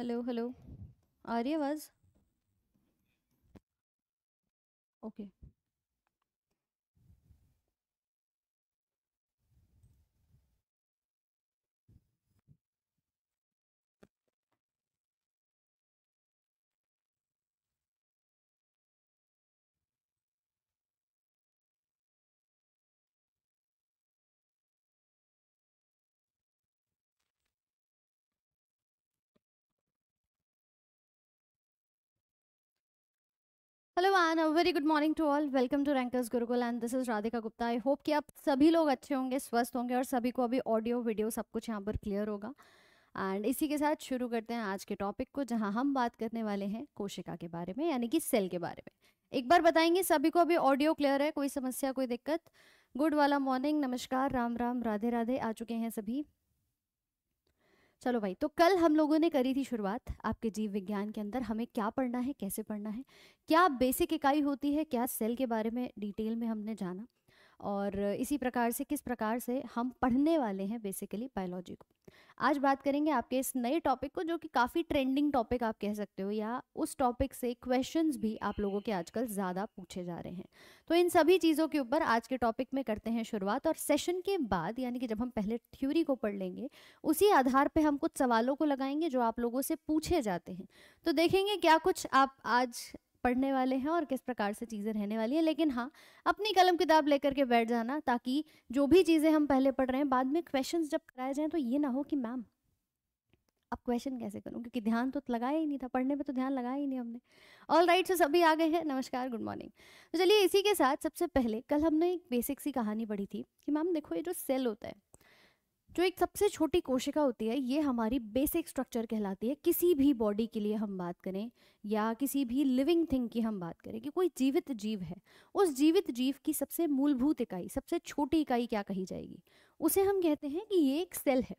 Hello hello आ रही आवाज़ okay hello and a very good morning to all welcome to Rankers Gurukul and this is Radhika Gupta I hope कि आप सभी लोग अच्छे होंगे स्वस्थ होंगे और सभी को अभी ऑडियो वीडियो सब कुछ यहाँ पर क्लियर होगा एंड इसी के साथ शुरू करते हैं आज के टॉपिक को जहाँ हम बात करने वाले हैं कोशिका के बारे में यानी कि सेल के बारे में एक बार बताएंगे सभी को अभी ऑडियो क्लियर है कोई समस्या कोई दिक्कत गुड वाला मॉर्निंग नमस्कार राम राम राधे राधे आ चुके हैं सभी चलो भाई तो कल हम लोगों ने करी थी शुरुआत आपके जीव विज्ञान के अंदर हमें क्या पढ़ना है कैसे पढ़ना है क्या बेसिक इकाई होती है क्या सेल के बारे में डिटेल में हमने जाना और इसी प्रकार से किस प्रकार से हम पढ़ने वाले हैं बेसिकली बायोलॉजी को आज बात करेंगे आपके इस नए टॉपिक को जो कि काफ़ी ट्रेंडिंग टॉपिक आप कह सकते हो या उस टॉपिक से क्वेश्चंस भी आप लोगों के आजकल ज़्यादा पूछे जा रहे हैं तो इन सभी चीज़ों के ऊपर आज के टॉपिक में करते हैं शुरुआत और सेशन के बाद यानी कि जब हम पहले थ्योरी को पढ़ लेंगे उसी आधार पर हम कुछ सवालों को लगाएंगे जो आप लोगों से पूछे जाते हैं तो देखेंगे क्या कुछ आप आज पढ़ने वाले हैं और किस प्रकार से चीज़ें रहने वाली हैं लेकिन हाँ अपनी कलम किताब लेकर के बैठ जाना ताकि जो भी चीज़ें हम पहले पढ़ रहे हैं बाद में क्वेश्चन जब कराए जाएं तो ये ना हो कि मैम अब क्वेश्चन कैसे करूँ क्योंकि ध्यान तो लगाया ही नहीं था पढ़ने पर तो ध्यान लगाया ही नहीं हमने ऑल राइट सो सभी आ गए हैं नमस्कार गुड मॉर्निंग तो चलिए इसी के साथ सबसे पहले कल हमने एक बेसिक सी कहानी पढ़ी थी कि मैम देखो ये जो सेल होता है जो एक सबसे छोटी कोशिका होती है ये हमारी बेसिक स्ट्रक्चर कहलाती है किसी भी बॉडी के लिए हम बात करें या किसी भी लिविंग थिंग की हम बात करें कि कोई जीवित जीव है उस जीवित जीव की सबसे मूलभूत इकाई सबसे छोटी इकाई क्या कही जाएगी उसे हम कहते हैं कि ये एक सेल है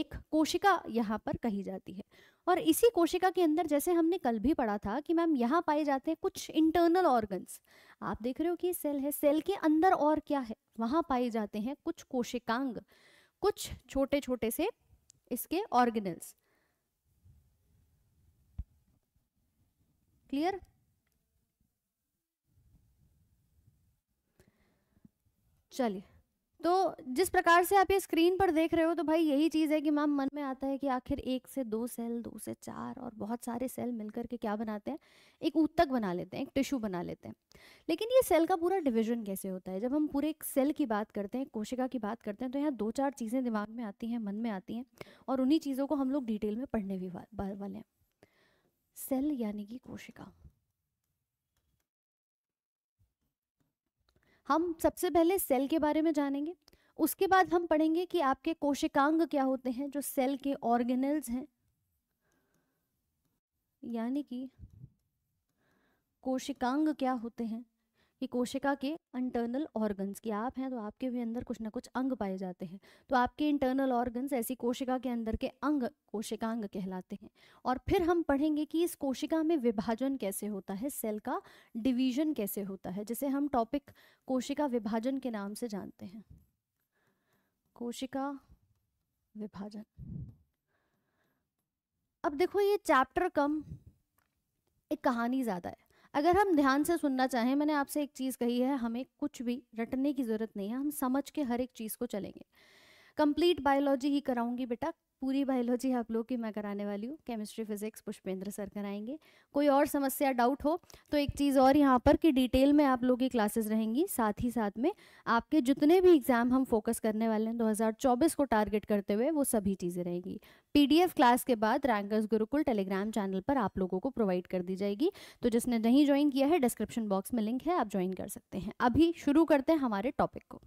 एक कोशिका यहाँ पर कही जाती है और इसी कोशिका के अंदर जैसे हमने कल भी पढ़ा था कि मैम यहाँ पाए जाते हैं कुछ इंटरनल ऑर्गन्स आप देख रहे हो कि सेल है सेल के अंदर और क्या है वहाँ पाए जाते हैं कुछ कोशिकांग कुछ छोटे छोटे से इसके ऑर्गेनल्स क्लियर चलिए तो जिस प्रकार से आप ये स्क्रीन पर देख रहे हो तो भाई यही चीज़ है कि मैम मन में आता है कि आखिर एक से दो सेल दो से चार और बहुत सारे सेल मिलकर के क्या बनाते हैं एक ऊतक बना लेते हैं एक टिश्यू बना लेते हैं लेकिन ये सेल का पूरा डिवीजन कैसे होता है जब हम पूरे एक सेल की बात करते हैं कोशिका की बात करते हैं तो यहाँ दो चार चीज़ें दिमाग में आती हैं मन में आती हैं और उन्हीं चीज़ों को हम लोग डिटेल में पढ़ने भी वाले हैं सेल यानी कि कोशिका हम सबसे पहले सेल के बारे में जानेंगे उसके बाद हम पढ़ेंगे कि आपके कोशिकांग क्या होते हैं जो सेल के ऑर्गेनल्स हैं यानी कि कोशिकांग क्या होते हैं ये कोशिका के इंटरनल ऑर्गन्स की आप हैं तो आपके भी अंदर कुछ ना कुछ अंग पाए जाते हैं तो आपके इंटरनल ऑर्गन्स ऐसी कोशिका के अंदर के अंग कोशिकांग कहलाते हैं और फिर हम पढ़ेंगे कि इस कोशिका में विभाजन कैसे होता है सेल का डिवीजन कैसे होता है जिसे हम टॉपिक कोशिका विभाजन के नाम से जानते हैं कोशिका विभाजन अब देखो ये चैप्टर कम एक कहानी ज़्यादा है अगर हम ध्यान से सुनना चाहें मैंने आपसे एक चीज़ कही है हमें कुछ भी रटने की ज़रूरत नहीं है हम समझ के हर एक चीज़ को चलेंगे कंप्लीट बायोलॉजी ही कराऊंगी बेटा पूरी बायोलॉजी आप लोग की मैं कराने वाली हूँ केमिस्ट्री फिजिक्स पुष्पेंद्र सर कराएंगे कोई और समस्या डाउट हो तो एक चीज़ और यहाँ पर कि डिटेल में आप लोगों की क्लासेस रहेंगी साथ ही साथ में आपके जितने भी एग्ज़ाम हम फोकस करने वाले हैं 2024 को टारगेट करते हुए वो सभी चीज़ें रहेंगी पीडीएफ क्लास के बाद रैंकर्स गुरुकुल टेलीग्राम चैनल पर आप लोगों को प्रोवाइड कर दी जाएगी तो जिसने नहीं ज्वाइन किया है डिस्क्रिप्शन बॉक्स में लिंक है आप ज्वाइन कर सकते हैं अभी शुरू करते हैं हमारे टॉपिक को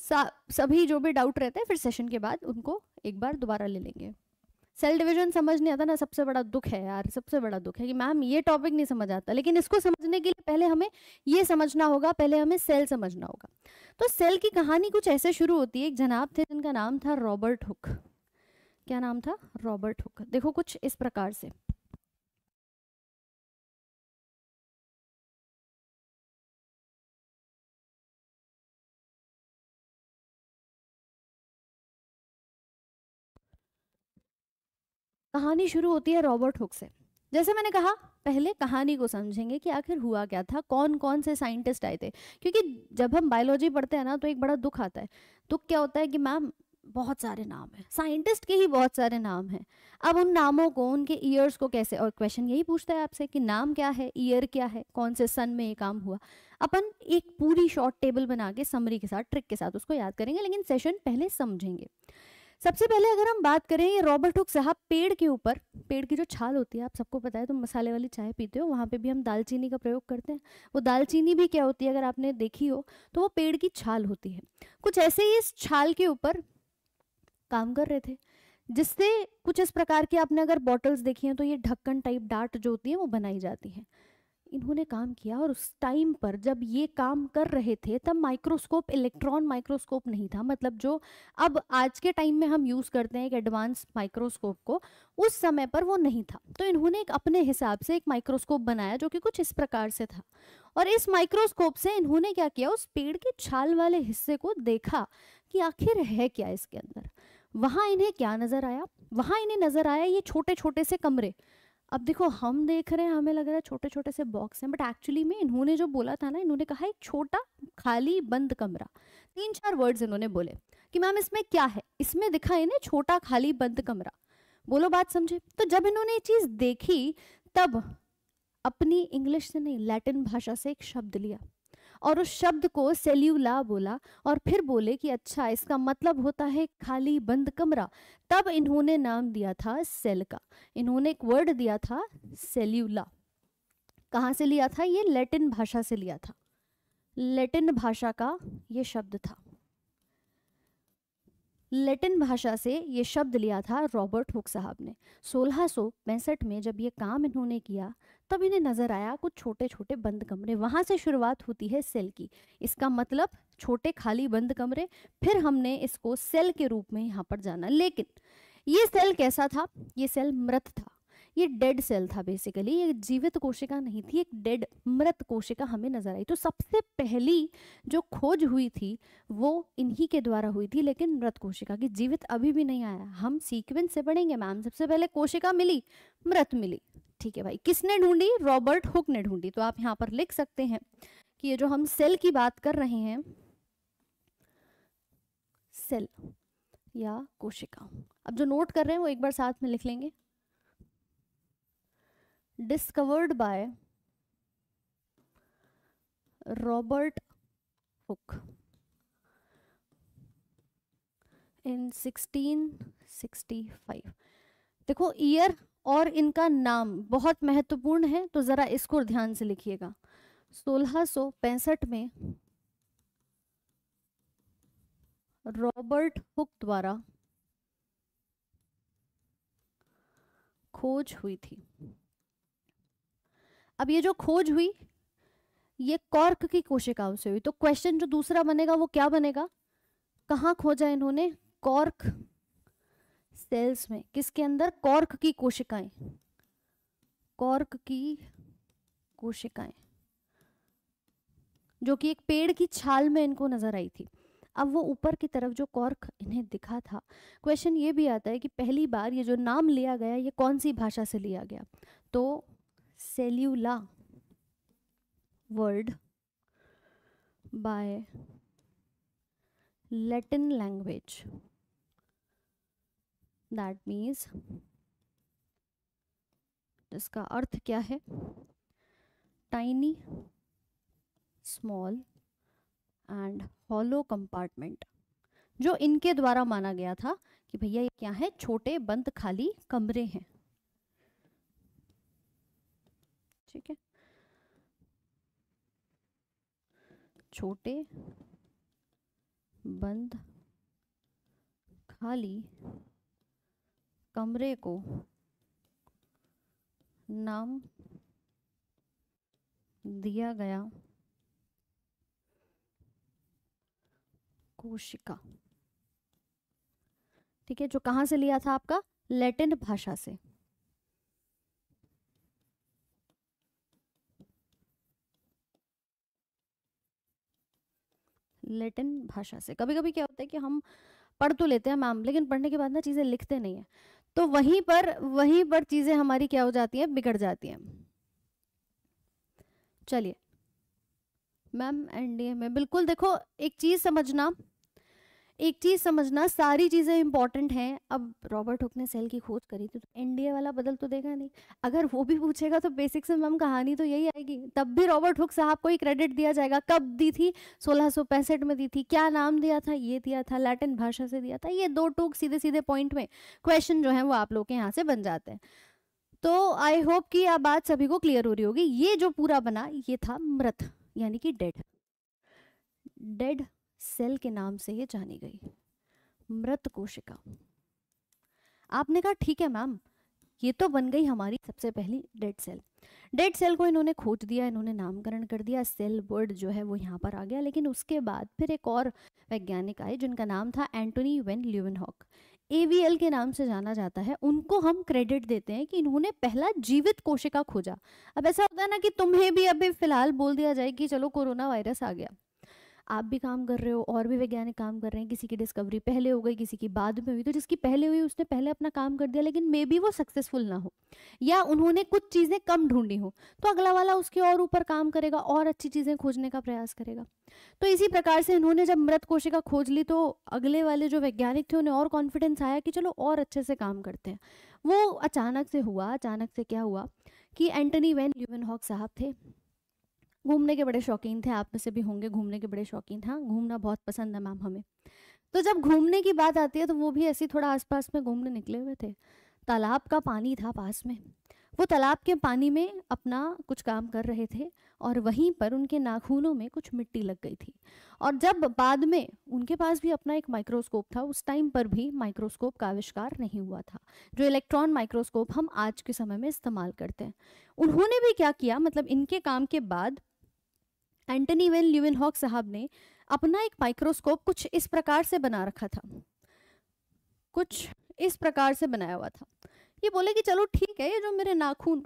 सभी जो भी डाउट रहते हैं फिर सेशन के बाद उनको एक बार दोबारा ले लेंगे सेल डिवीजन समझ नहीं आता ना सबसे बड़ा दुख है यार सबसे बड़ा दुख है कि मैम ये टॉपिक नहीं समझ आता लेकिन इसको समझने के लिए पहले हमें ये समझना होगा पहले हमें सेल समझना होगा तो सेल की कहानी कुछ ऐसे शुरू होती है एक जनाब थे जिनका नाम था रॉबर्ट हुक क्या नाम था रॉबर्ट हुक देखो कुछ इस प्रकार से कहानी शुरू होती है रॉबर्ट हुक से जैसे मैंने कहा पहले कहानी को समझेंगे कि आखिर हुआ क्या था कौन कौन से साइंटिस्ट आए थे क्योंकि जब हम बायोलॉजी पढ़ते हैं ना तो एक बड़ा दुख आता है दुख क्या होता है कि मैम बहुत सारे नाम हैं साइंटिस्ट के ही बहुत सारे नाम हैं अब उन नामों को उनके ईयर्स को कैसे और क्वेश्चन यही पूछता है आपसे कि नाम क्या है ईयर क्या है कौन से सन में ये काम हुआ अपन एक पूरी शॉर्ट टेबल बना के समरी के साथ ट्रिक के साथ उसको याद करेंगे लेकिन सेशन पहले समझेंगे सबसे पहले अगर हम बात करें ये रॉबर्ट हुक साहब पेड़ के ऊपर पेड़ की जो छाल होती है आप सबको पता है तुम तो मसाले वाली चाय पीते हो वहाँ पे भी हम दालचीनी का प्रयोग करते हैं वो दालचीनी भी क्या होती है अगर आपने देखी हो तो वो पेड़ की छाल होती है कुछ ऐसे ही इस छाल के ऊपर काम कर रहे थे जिससे कुछ इस प्रकार की आपने अगर बॉटल्स देखी हैं तो ये ढक्कन टाइप डाट जो होती है वो बनाई जाती है इन्होंने काम किया और उस टाइम पर जब ये काम कर रहे थे तब माइक्रोस्कोप इलेक्ट्रॉन माइक्रोस्कोप नहीं था मतलब जो अब आज के टाइम में हम यूज़ करते हैं एक एडवांस माइक्रोस्कोप को उस समय पर वो नहीं था तो इन्होंने एक अपने हिसाब से एक माइक्रोस्कोप बनाया जो कि कुछ इस प्रकार से था और इस माइक्रोस्कोप से इन्होंने क्या किया उस पेड़ के छाल वाले हिस्से को देखा कि आखिर है क्या इसके अंदर वहाँ इन्हें क्या नज़र आया वहाँ इन्हें नज़र आया ये छोटे छोटे से कमरे अब देखो हम देख रहे हैं हमें लग रहा है छोटे छोटे से बॉक्स हैं बट एक्चुअली में इन्होंने जो बोला था ना इन्होंने कहा एक छोटा खाली बंद कमरा तीन चार वर्ड्स इन्होंने बोले कि मैम इसमें क्या है इसमें दिखा इन्हें छोटा खाली बंद कमरा बोलो बात समझे तो जब इन्होंने ये चीज़ देखी तब अपनी इंग्लिश से नहीं लैटिन भाषा से एक शब्द लिया और उस शब्द को सेल्यूला बोला और फिर बोले कि अच्छा इसका मतलब होता है खाली बंद कमरा तब इन्होंने नाम दिया था सेल का इन्होंने एक वर्ड दिया था सेल्यूला कहाँ से लिया था ये लैटिन भाषा से लिया था लैटिन भाषा का ये शब्द था लेटिन भाषा से ये शब्द लिया था रॉबर्ट हुक साहब ने सोलह सो में जब ये काम इन्होंने किया तब इन्हें नज़र आया कुछ छोटे छोटे बंद कमरे वहाँ से शुरुआत होती है सेल की इसका मतलब छोटे खाली बंद कमरे फिर हमने इसको सेल के रूप में यहाँ पर जाना लेकिन ये सेल कैसा था ये सेल मृत था ये डेड सेल था बेसिकली ये जीवित कोशिका नहीं थी एक डेड मृत कोशिका हमें नजर आई तो सबसे पहली जो खोज हुई थी वो इन्हीं के द्वारा हुई थी लेकिन मृत कोशिका की जीवित अभी भी नहीं आया हम सीक्वेंस से पढ़ेंगे मैम सबसे पहले कोशिका मिली मृत मिली ठीक है भाई किसने ढूंढी रॉबर्ट हुक ने ढूंढी तो आप यहाँ पर लिख सकते हैं कि ये जो हम सेल की बात कर रहे हैं सेल या कोशिका अब जो नोट कर रहे हैं वो एक बार साथ में लिख लेंगे discovered by Robert Hooke in 1665 देखो ईयर और इनका नाम बहुत महत्वपूर्ण है तो ज़रा इसको ध्यान से लिखिएगा 1665 में रॉबर्ट हुक द्वारा खोज हुई थी अब ये जो खोज हुई ये कॉर्क की कोशिकाओं से हुई तो क्वेश्चन जो दूसरा बनेगा वो क्या बनेगा कहाँ खोजा इन्होंने कॉर्क सेल्स में किसके अंदर कॉर्क की कोशिकाएं कॉर्क की कोशिकाएं जो कि एक पेड़ की छाल में इनको नजर आई थी अब वो ऊपर की तरफ जो कॉर्क इन्हें दिखा था क्वेश्चन ये भी आता है कि पहली बार ये जो नाम लिया गया ये कौन सी भाषा से लिया गया तो cellula word by Latin language. That means जिसका अर्थ क्या है tiny small and hollow compartment जो इनके द्वारा माना गया था कि भैया ये क्या है छोटे बंद खाली कमरे हैं ठीक है छोटे बंद खाली कमरे को नाम दिया गया कोशिका ठीक है जो कहां से लिया था आपका लैटिन भाषा से लेटिन भाषा से कभी कभी क्या होता है कि हम पढ़ तो लेते हैं मैम लेकिन पढ़ने के बाद ना चीज़ें लिखते नहीं हैं तो वहीं पर वहीं पर चीज़ें हमारी क्या हो जाती हैं बिगड़ जाती हैं चलिए मैम एनडीए में बिल्कुल देखो एक चीज़ समझना एक चीज़ समझना सारी चीज़ें इंपॉर्टेंट हैं अब रॉबर्ट हुक ने सेल की खोज करी तो एनडीए वाला बदल तो देगा नहीं अगर वो भी पूछेगा तो बेसिक से मैम कहानी तो यही आएगी तब भी रॉबर्ट हुक साहब को ही क्रेडिट दिया जाएगा कब दी थी सोलह में दी थी क्या नाम दिया था ये दिया था लैटिन भाषा से दिया था ये दो टूक सीधे सीधे पॉइंट में क्वेश्चन जो है वो आप लोग के यहाँ से बन जाते हैं तो आई होप कि यह बात सभी को क्लियर हो रही होगी ये जो पूरा बना ये था मृत यानी कि डेड डेड सेल के नाम से ये जानी गई मृत कोशिका आपने कहा ठीक है मैम ये तो बन गई हमारी सबसे पहली डेड सेल डेड सेल को इन्होंने खोज दिया इन्होंने नामकरण कर दिया सेल वर्ड जो है वो यहाँ पर आ गया लेकिन उसके बाद फिर एक और वैज्ञानिक आए जिनका नाम था एंटोनी वेन ल्यूवनहॉक एवीएल के नाम से जाना जाता है उनको हम क्रेडिट देते हैं कि इन्होंने पहला जीवित कोशिका खोजा अब ऐसा होता है ना कि तुम्हें भी अभी फिलहाल बोल दिया जाए कि चलो कोरोना वायरस आ गया आप भी काम कर रहे हो और भी वैज्ञानिक काम कर रहे हैं किसी की डिस्कवरी पहले हो गई किसी की बाद में हुई तो जिसकी पहले हुई उसने पहले अपना काम कर दिया लेकिन मे बी वो सक्सेसफुल ना हो या उन्होंने कुछ चीज़ें कम ढूंढी हो तो अगला वाला उसके और ऊपर काम करेगा और अच्छी चीज़ें खोजने का प्रयास करेगा तो इसी प्रकार से इन्होंने जब मृत कोशिका खोज ली तो अगले वाले जो वैज्ञानिक थे उन्हें और कॉन्फिडेंस आया कि चलो और अच्छे से काम करते हैं वो अचानक से हुआ अचानक से क्या हुआ कि एंटनी वैन ल्यूवन हॉक साहब थे घूमने के बड़े शौकीन थे आप में से भी होंगे घूमने के बड़े शौकीन हाँ घूमना बहुत पसंद है मैम हमें तो जब घूमने की बात आती है तो वो भी ऐसे थोड़ा आसपास में घूमने निकले हुए थे तालाब का पानी था पास में वो तालाब के पानी में अपना कुछ काम कर रहे थे और वहीं पर उनके नाखूनों में कुछ मिट्टी लग गई थी और जब बाद में उनके पास भी अपना एक माइक्रोस्कोप था उस टाइम पर भी माइक्रोस्कोप का आविष्कार नहीं हुआ था जो इलेक्ट्रॉन माइक्रोस्कोप हम आज के समय में इस्तेमाल करते हैं उन्होंने भी क्या किया मतलब इनके काम के बाद एंटनी वेन ल्यूनहॉक साहब ने अपना एक माइक्रोस्कोप कुछ इस प्रकार से बना रखा था कुछ इस प्रकार से बनाया हुआ था ये बोले कि चलो ठीक है ये जो मेरे नाखून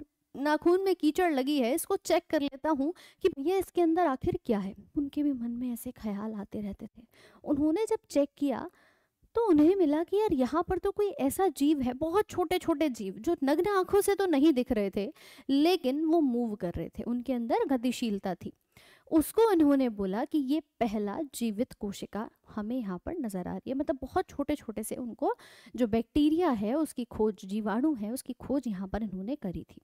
नाखून में कीचड़ लगी है इसको चेक कर लेता हूँ कि भैया इसके अंदर आखिर क्या है उनके भी मन में ऐसे ख्याल आते रहते थे उन्होंने जब चेक किया तो उन्हें मिला कि यार यहाँ पर तो कोई ऐसा जीव है बहुत छोटे छोटे जीव जो नग्न आंखों से तो नहीं दिख रहे थे लेकिन वो मूव कर रहे थे उनके अंदर गतिशीलता थी उसको उन्होंने बोला कि ये पहला जीवित कोशिका हमें यहाँ पर नज़र आ रही है मतलब बहुत छोटे छोटे से उनको जो बैक्टीरिया है उसकी खोज जीवाणु है उसकी खोज यहाँ पर इन्होंने करी थी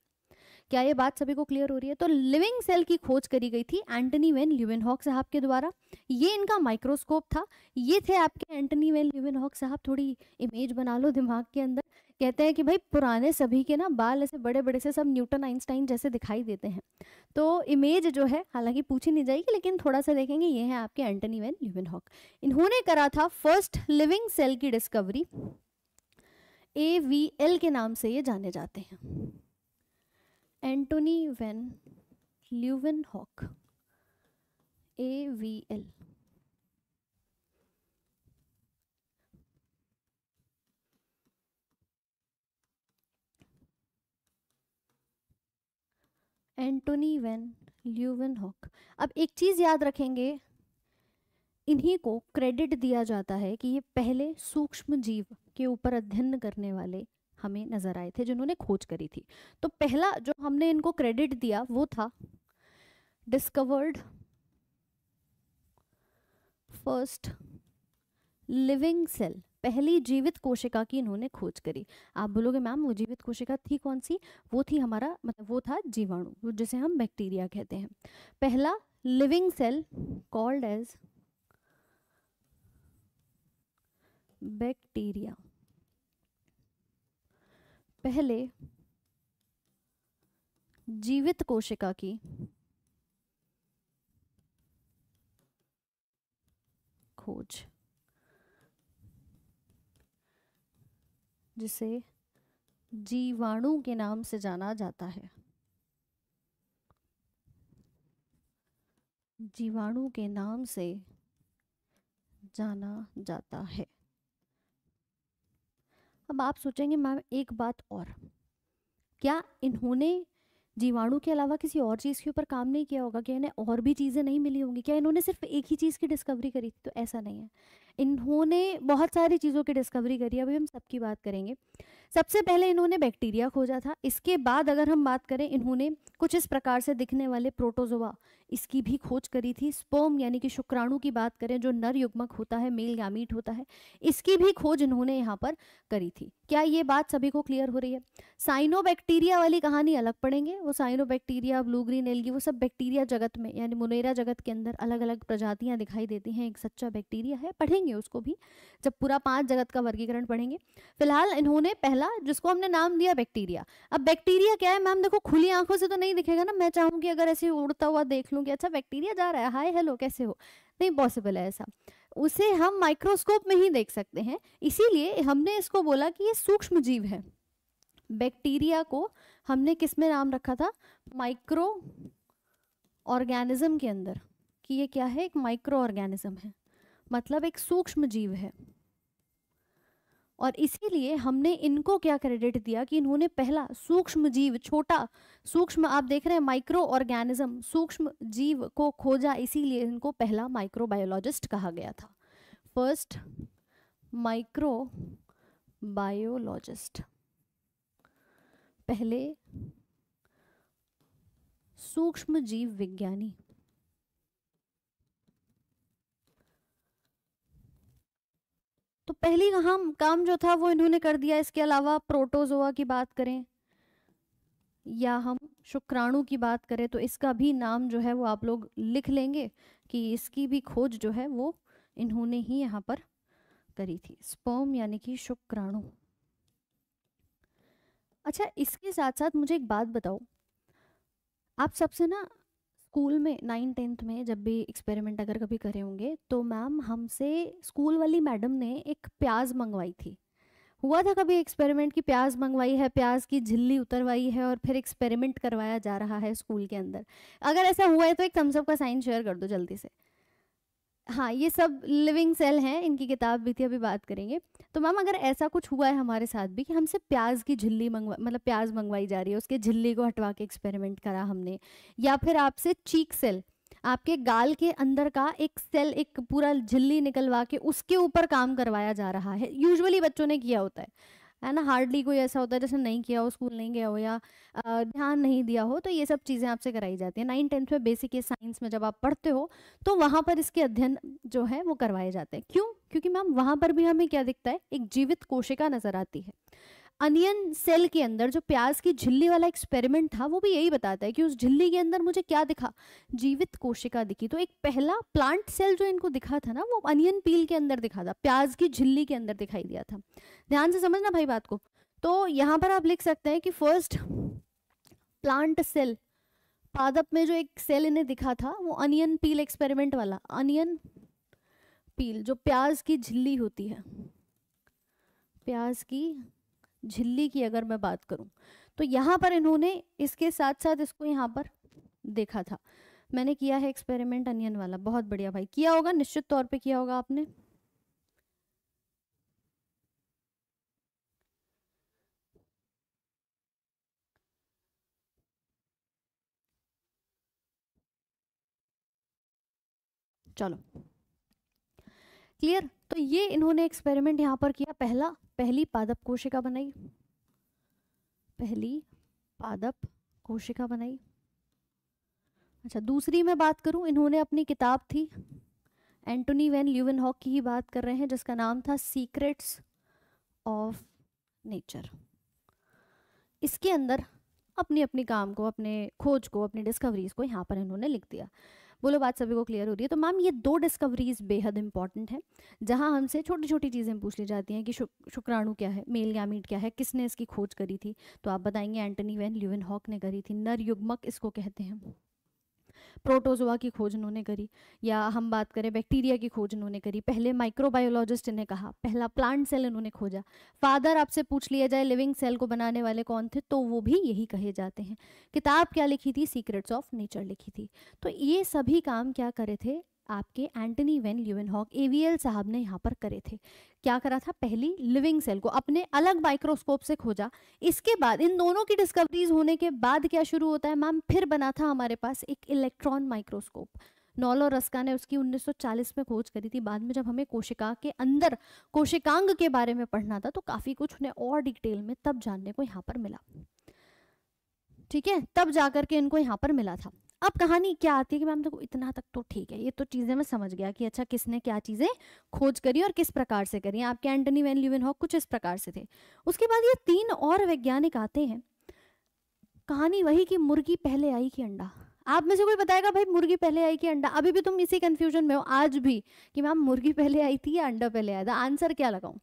क्या ये बात सभी को क्लियर हो रही है तो लिविंग सेल की खोज करी गई थी एंटनी वेन ल्यूमिन हॉक साहब के द्वारा ये इनका माइक्रोस्कोप था ये थे आपके एंटनी वेन ल्यूमिन हॉक साहब थोड़ी इमेज बना लो दिमाग के अंदर कहते हैं कि भाई पुराने सभी के ना बाल ऐसे बड़े बड़े से सब न्यूटन आइंस्टाइन जैसे दिखाई देते हैं तो इमेज जो है हालांकि पूछी नहीं जाएगी लेकिन थोड़ा सा देखेंगे ये है आपके एंटनी वेन ल्यूमेन हॉक इन्होंने करा था फर्स्ट लिविंग सेल की डिस्कवरी ए वी एल के नाम से ये जाने जाते हैं Antonie van Leeuwenhoek A V L Antonie van Leeuwenhoek अब एक चीज़ याद रखेंगे इन्हीं को क्रेडिट दिया जाता है कि ये पहले सूक्ष्म जीव के ऊपर अध्ययन करने वाले हमें नज़र आए थे जिन्होंने खोज करी थी तो पहला जो हमने इनको क्रेडिट दिया वो था डिस्कवर्ड फर्स्ट लिविंग सेल पहली जीवित कोशिका की इन्होंने खोज करी आप बोलोगे मैम वो जीवित कोशिका थी कौन सी वो थी हमारा मतलब वो था जीवाणु जिसे हम बैक्टीरिया कहते हैं पहला living cell called as bacteria पहले जीवित कोशिका की खोज जिसे जीवाणु के नाम से जाना जाता है जीवाणु के नाम से जाना जाता है अब आप सोचेंगे मैम एक बात और क्या इन्होंने जीवाणु के अलावा किसी और चीज़ के ऊपर काम नहीं किया होगा क्या इन्हें और भी चीज़ें नहीं मिली होंगी क्या इन्होंने सिर्फ एक ही चीज़ की डिस्कवरी करी थी तो ऐसा नहीं है इन्होंने बहुत सारी चीज़ों की डिस्कवरी करी अभी हम सबकी बात करेंगे सबसे पहले इन्होंने बैक्टीरिया खोजा था इसके बाद अगर हम बात करें इन्होंने कुछ इस प्रकार से दिखने वाले प्रोटोजोआ इसकी भी खोज करी थी स्पोम यानी कि शुक्राणु की बात करें जो नर युग्मक होता है मेल गैमीट होता है इसकी भी खोज इन्होंने यहाँ पर करी थी क्या ये बात सभी को क्लियर हो रही है साइनोबैक्टीरिया वाली कहानी अलग पढ़ेंगे वो साइनो ब्लू ग्रीन एलगी वो सब बैक्टीरिया जगत में यानी मुनेरा जगत के अंदर अलग अलग प्रजातियां दिखाई देती हैं एक सच्चा बैक्टीरिया है पढ़ेंगे उसको भी जब पूरा पांच जगत का वर्गीकरण पढ़ेंगे फिलहाल इन्होंने पहला पहला जिसको हमने नाम दिया बैक्टीरिया अब बैक्टीरिया क्या है मैम देखो खुली आंखों से तो नहीं दिखेगा ना मैं चाहूंगी अगर ऐसे उड़ता हुआ देख लूँ कि अच्छा बैक्टीरिया जा रहा है हाय हेलो कैसे हो नहीं पॉसिबल है ऐसा उसे हम माइक्रोस्कोप में ही देख सकते हैं इसीलिए हमने इसको बोला कि ये सूक्ष्म जीव है बैक्टीरिया को हमने किस में नाम रखा था माइक्रो ऑर्गेनिज्म के अंदर कि ये क्या है एक माइक्रो ऑर्गेनिज्म है मतलब एक सूक्ष्म जीव है और इसीलिए हमने इनको क्या क्रेडिट दिया कि इन्होंने पहला सूक्ष्म जीव छोटा सूक्ष्म आप देख रहे हैं माइक्रो ऑर्गेनिज्म सूक्ष्म जीव को खोजा इसीलिए इनको पहला माइक्रोबायोलॉजिस्ट कहा गया था फर्स्ट माइक्रो बायोलॉजिस्ट पहले सूक्ष्म जीव विज्ञानी तो पहली हम काम जो था वो इन्होंने कर दिया इसके अलावा प्रोटोजोआ की बात करें या हम शुक्राणु की बात करें तो इसका भी नाम जो है वो आप लोग लिख लेंगे कि इसकी भी खोज जो है वो इन्होंने ही यहाँ पर करी थी स्पर्म यानी कि शुक्राणु अच्छा इसके साथ साथ मुझे एक बात बताओ आप सबसे ना स्कूल में नाइन टेंथ में जब भी एक्सपेरिमेंट अगर कभी करे होंगे तो मैम हमसे स्कूल वाली मैडम ने एक प्याज मंगवाई थी हुआ था कभी एक्सपेरिमेंट की प्याज मंगवाई है प्याज की झिल्ली उतरवाई है और फिर एक्सपेरिमेंट करवाया जा रहा है स्कूल के अंदर अगर ऐसा हुआ है तो एक थम्सअप का साइन शेयर कर दो जल्दी से हाँ ये सब लिविंग सेल हैं इनकी किताब भी थी अभी बात करेंगे तो मैम अगर ऐसा कुछ हुआ है हमारे साथ भी कि हमसे प्याज की झिल्ली मंगवा मतलब प्याज मंगवाई जा रही है उसके झिल्ली को हटवा के एक्सपेरिमेंट करा हमने या फिर आपसे चीक सेल आपके गाल के अंदर का एक सेल एक पूरा झिल्ली निकलवा के उसके ऊपर काम करवाया जा रहा है यूजली बच्चों ने किया होता है है ना हार्डली कोई ऐसा होता है जैसे नहीं किया हो स्कूल नहीं गया हो या ध्यान नहीं दिया हो तो ये सब चीज़ें आपसे कराई जाती हैं नाइन टेंथ में बेसिक ये साइंस में जब आप पढ़ते हो तो वहाँ पर इसके अध्ययन जो है वो करवाए जाते हैं क्यों क्योंकि मैम वहाँ पर भी हमें क्या दिखता है एक जीवित कोशिका नज़र आती है अनियन सेल के अंदर जो प्याज की झिल्ली वाला एक्सपेरिमेंट था वो भी यही बताता है कि उस झिल्ली के अंदर मुझे क्या दिखा जीवित कोशिका दिखी तो एक पहला प्लांट सेल जो इनको दिखा था ना वो अनियन पील के अंदर दिखा था प्याज की झिल्ली के अंदर दिखाई दिया था ध्यान से समझना भाई बात को तो यहाँ पर आप लिख सकते हैं कि फर्स्ट प्लांट सेल पादप में जो एक सेल इन्हें दिखा था वो अनियन पील एक्सपेरिमेंट वाला अनियन पील जो प्याज की झिल्ली होती है प्याज की झिल्ली की अगर मैं बात करूं तो यहाँ पर इन्होंने इसके साथ साथ इसको यहाँ पर देखा था मैंने किया है एक्सपेरिमेंट अनियन वाला बहुत बढ़िया भाई किया होगा निश्चित तौर पे किया होगा आपने चलो क्लियर तो ये इन्होंने एक्सपेरिमेंट यहाँ पर किया पहला पहली पादप कोशिका बनाई पहली पादप कोशिका बनाई अच्छा दूसरी मैं बात करूं इन्होंने अपनी किताब थी एंटोनी वैन ल्यूवन हॉक की ही बात कर रहे हैं जिसका नाम था सीक्रेट्स ऑफ नेचर इसके अंदर अपने अपने काम को अपने खोज को अपनी डिस्कवरीज को यहाँ पर इन्होंने लिख दिया बोलो बात सभी को क्लियर हो रही है तो मैम ये दो डिस्कवरीज बेहद इंपॉर्टेंट है जहाँ हमसे छोटी छोटी चीज़ें पूछ ली जाती हैं कि शुक्राणु क्या है मेल गैमीट क्या है किसने इसकी खोज करी थी तो आप बताएंगे एंटनी वैन ल्यूवन हॉक ने करी थी नर युग्मक इसको कहते हैं प्रोटोजोआ की खोज उन्होंने करी या हम बात करें बैक्टीरिया की खोज उन्होंने करी पहले माइक्रोबायोलॉजिस्ट इन्हें कहा पहला प्लांट सेल इन्होंने खोजा फादर आपसे पूछ लिया जाए लिविंग सेल को बनाने वाले कौन थे तो वो भी यही कहे जाते हैं किताब क्या लिखी थी सीक्रेट्स ऑफ नेचर लिखी थी तो ये सभी काम क्या करे थे आपके Antonie van Leeuwenhoek AVL साहब ने यहाँ पर करे थे क्या करा था पहली लिविंग सेल को अपने अलग माइक्रोस्कोप से खोजा इसके बाद इन दोनों की डिस्कवरीज होने के बाद क्या शुरू होता है मैम फिर बना था हमारे पास एक इलेक्ट्रॉन माइक्रोस्कोप नॉलो रस्का ने उसकी 1940 में खोज करी थी बाद में जब हमें कोशिका के अंदर कोशिकांग के बारे में पढ़ना था तो काफ़ी कुछ उन्हें और डिटेल में तब जानने को यहाँ पर मिला ठीक है तब जाकर के इनको यहाँ पर मिला था अब कहानी क्या आती है कि मैम देखो इतना तक तो ठीक है ये तो चीज़ें मैं समझ गया कि अच्छा किसने क्या चीज़ें खोज करी और किस प्रकार से करी आपके एंटनी वैन ल्यूविन हॉक कुछ इस प्रकार से थे उसके बाद ये तीन और वैज्ञानिक आते हैं कहानी वही कि मुर्गी पहले आई कि अंडा आप में से कोई बताएगा भाई मुर्गी पहले आई कि अंडा अभी भी तुम इसी कन्फ्यूजन में हो आज भी कि मैम मुर्गी पहले आई थी या अंडा पहले आया था आंसर क्या लगाऊं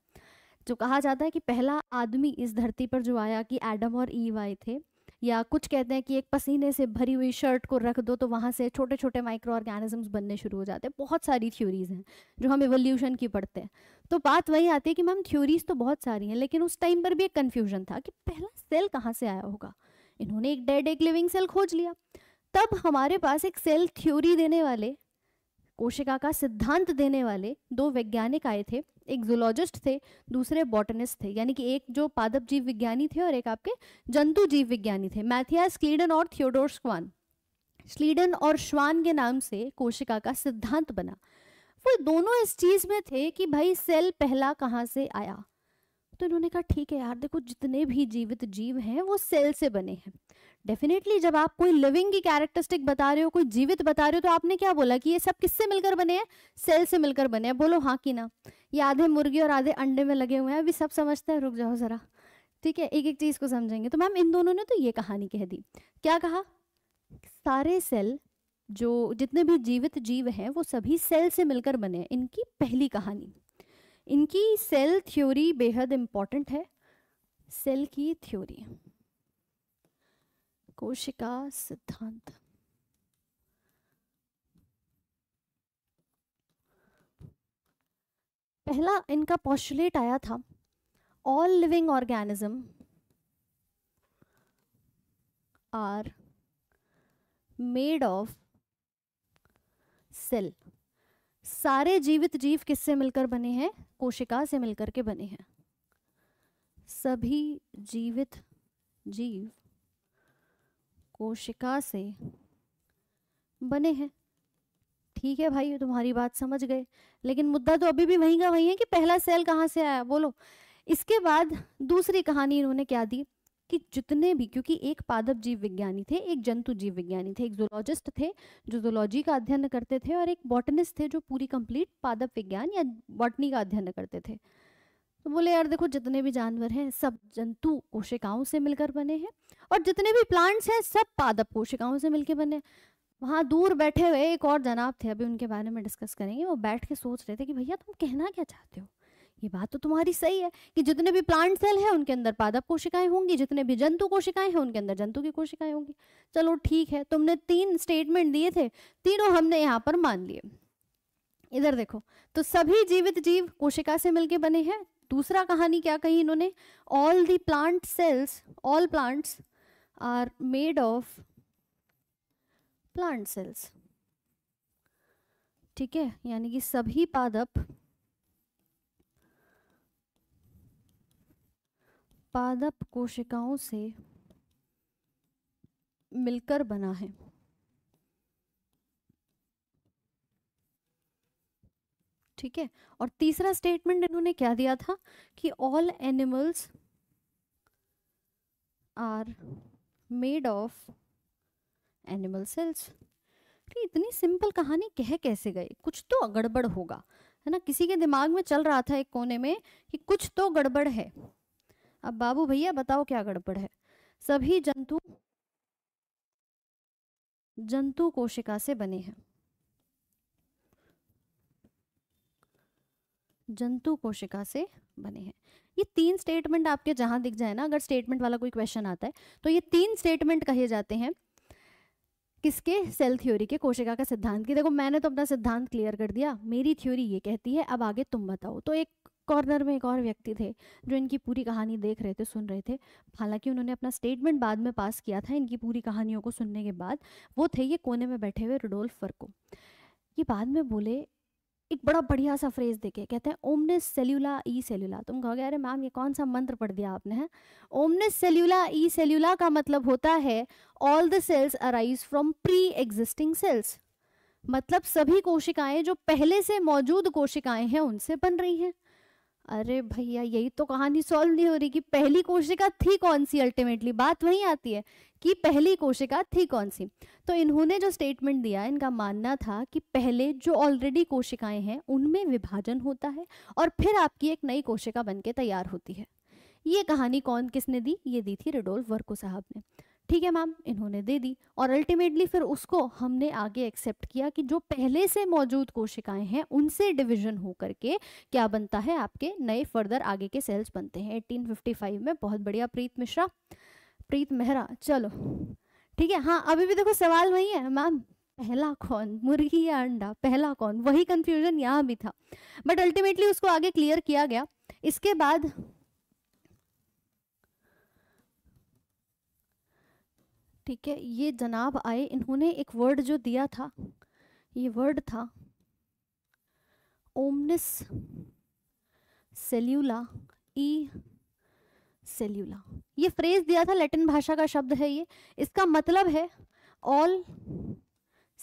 जो कहा जाता है कि पहला आदमी इस धरती पर जो आया कि एडम और ईव आए थे या कुछ कहते हैं कि एक पसीने से भरी हुई शर्ट को रख दो तो वहाँ से छोटे छोटे माइक्रो ऑर्गेनिजम्स बनने शुरू हो जाते हैं बहुत सारी थ्योरीज हैं जो हम एवोल्यूशन की पढ़ते हैं तो बात वही आती है कि मैम थ्योरीज तो बहुत सारी हैं लेकिन उस टाइम पर भी एक कन्फ्यूजन था कि पहला सेल कहाँ से आया होगा इन्होंने एक डेड एक लिविंग सेल खोज लिया तब हमारे पास एक सेल थ्योरी देने वाले कोशिका का सिद्धांत देने वाले दो वैज्ञानिक आए थे एक जुलॉजिस्ट थे दूसरे बॉटनिस्ट थे यानी कि एक जो पादप जीव विज्ञानी थे और एक आपके जंतु जीव विज्ञानी थे मैथियास क्लीडन और थियोडोर स्वान स्लीडन और श्वान के नाम से कोशिका का सिद्धांत बना वो दोनों इस चीज में थे कि भाई सेल पहला कहाँ से आया तो इन्होंने कहा ठीक है यार देखो जितने भी जीवित जीव हैं वो सेल से बने हैं डेफिनेटली जब आप कोई लिविंग की कैरेक्टरिस्टिक बता रहे हो कोई जीवित बता रहे हो तो आपने क्या बोला कि ये सब किससे मिलकर बने हैं सेल से मिलकर बने हैं बोलो हाँ कि ना ये आधे मुर्गी और आधे अंडे में लगे हुए हैं अभी सब समझते हैं रुक जाओ ज़रा ठीक है एक एक चीज़ को समझेंगे तो मैम इन दोनों ने तो ये कहानी कह दी क्या कहा सारे सेल जो जितने भी जीवित जीव हैं वो सभी सेल से मिलकर बने हैं इनकी पहली कहानी इनकी सेल थ्योरी बेहद इम्पॉर्टेंट है सेल की थ्योरी कोशिका सिद्धांत पहला इनका पॉस्टुलेट आया था all living organism are made of cell सारे जीवित जीव किससे मिलकर बने हैं कोशिका से मिलकर के बने हैं सभी जीवित जीव कोशिका से बने हैं ठीक है भाई तुम्हारी बात समझ गए लेकिन मुद्दा तो अभी भी वहीं का वहीं है कि पहला सेल कहाँ से आया बोलो इसके बाद दूसरी कहानी इन्होंने क्या दी कि जितने भी क्योंकि एक पादप जीव विज्ञानी थे एक जंतु जीव विज्ञानी थे एक जोलॉजिस्ट थे जो जोलॉजी का अध्ययन करते थे और एक बॉटनिस्ट थे जो पूरी कंप्लीट पादप विज्ञान या बॉटनी का अध्ययन करते थे तो बोले यार देखो जितने भी जानवर हैं सब जंतु कोशिकाओं से मिलकर बने हैं और जितने भी प्लांट्स हैं सब पादप कोशिकाओं से मिलकर बने वहाँ दूर बैठे हुए एक और जनाब थे अभी उनके बारे में डिस्कस करेंगे वो बैठ के सोच रहे थे कि भैया तुम कहना क्या चाहते हो ये बात तो तुम्हारी सही है कि जितने भी प्लांट सेल हैं उनके अंदर पादप कोशिकाएं होंगी जितने भी जंतु कोशिकाएं हैं उनके अंदर जंतु की कोशिकाएं होंगी चलो ठीक है तुमने तीन स्टेटमेंट दिए थे तीनों हमने यहाँ पर मान लिए इधर देखो तो सभी जीवित जीव कोशिका से मिलकर बने हैं दूसरा कहानी क्या कही इन्होंने all the plant cells all plants are made of plant cells ठीक है यानी कि सभी पादप पादप कोशिकाओं से मिलकर बना है ठीक है और तीसरा स्टेटमेंट इन्होंने क्या दिया था कि all animals are made of animal cells इतनी सिंपल कहानी कह कैसे गए कुछ तो गड़बड़ होगा है ना किसी के दिमाग में चल रहा था एक कोने में कि कुछ तो गड़बड़ है अब बाबू भैया बताओ क्या गड़बड़ है सभी जंतु जंतु कोशिका से बने हैं जंतु कोशिका से बने हैं ये तीन स्टेटमेंट आपके जहां दिख जाए ना अगर स्टेटमेंट वाला कोई क्वेश्चन आता है तो ये तीन स्टेटमेंट कहे जाते हैं किसके सेल थ्योरी के कोशिका का सिद्धांत की देखो मैंने तो अपना सिद्धांत क्लियर कर दिया मेरी थ्योरी ये कहती है अब आगे तुम बताओ तो एक कॉर्नर में एक और व्यक्ति थे जो इनकी पूरी कहानी देख रहे थे सुन रहे थे हालांकि उन्होंने अपना स्टेटमेंट बाद में पास किया था इनकी पूरी कहानियों को सुनने के बाद वो थे ये कोने में बैठे हुए रुडोल्फ फर्को ये बाद में बोले एक बड़ा बढ़िया सा फ्रेज देखे कहते हैं ओमनेस सेल्यूला ई सेल्यूला तुम कहोगे अरे मैम ये कौन सा मंत्र पढ़ दिया आपने है ओमनेस सेल्यूला ई सेल्यूला का मतलब होता है all the cells arise from pre existing cells मतलब सभी कोशिकाएं जो पहले से मौजूद कोशिकाएं हैं उनसे बन रही हैं अरे भैया यही तो कहानी सॉल्व नहीं हो रही कि पहली कोशिका थी कौन सी अल्टीमेटली बात वही आती है कि पहली कोशिका थी कौन सी तो इन्होंने जो स्टेटमेंट दिया इनका मानना था कि पहले जो ऑलरेडी कोशिकाएं हैं उनमें विभाजन होता है और फिर आपकी एक नई कोशिका बनके तैयार होती है ये कहानी कौन किसने दी ये दी थी रिडोल्फ वर्को साहब ने ठीक है मैम इन्होंने दे दी और अल्टीमेटली फिर उसको हमने आगे एक्सेप्ट किया कि जो पहले से मौजूद कोशिकाएं हैं उनसे डिवीजन हो करके क्या बनता है आपके नए फर्दर आगे के सेल्स बनते हैं 1855 में बहुत बढ़िया प्रीत मिश्रा प्रीत मेहरा चलो ठीक है हाँ अभी भी देखो सवाल वही है मैम पहला कौन मुर्गी या अंडा पहला कौन वही कंफ्यूजन यहाँ भी था बट अल्टीमेटली उसको आगे क्लियर किया गया इसके बाद ठीक है ये जनाब आए इन्होंने एक वर्ड जो दिया था ये वर्ड था ओमनिस सेल्यूला ई सेल्यूला ये फ्रेज दिया था लैटिन भाषा का शब्द है ये इसका मतलब है all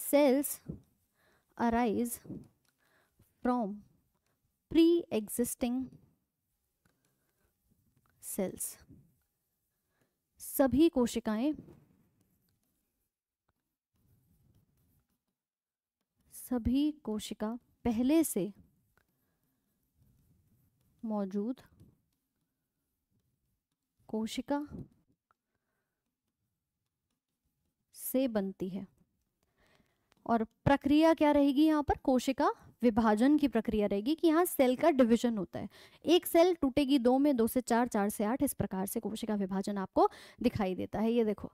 cells arise from pre existing cells सभी कोशिकाएं सभी कोशिका पहले से मौजूद कोशिका से बनती है और प्रक्रिया क्या रहेगी यहाँ पर कोशिका विभाजन की प्रक्रिया रहेगी कि यहाँ सेल का डिवीजन होता है एक सेल टूटेगी दो में दो से चार चार से आठ इस प्रकार से कोशिका विभाजन आपको दिखाई देता है ये देखो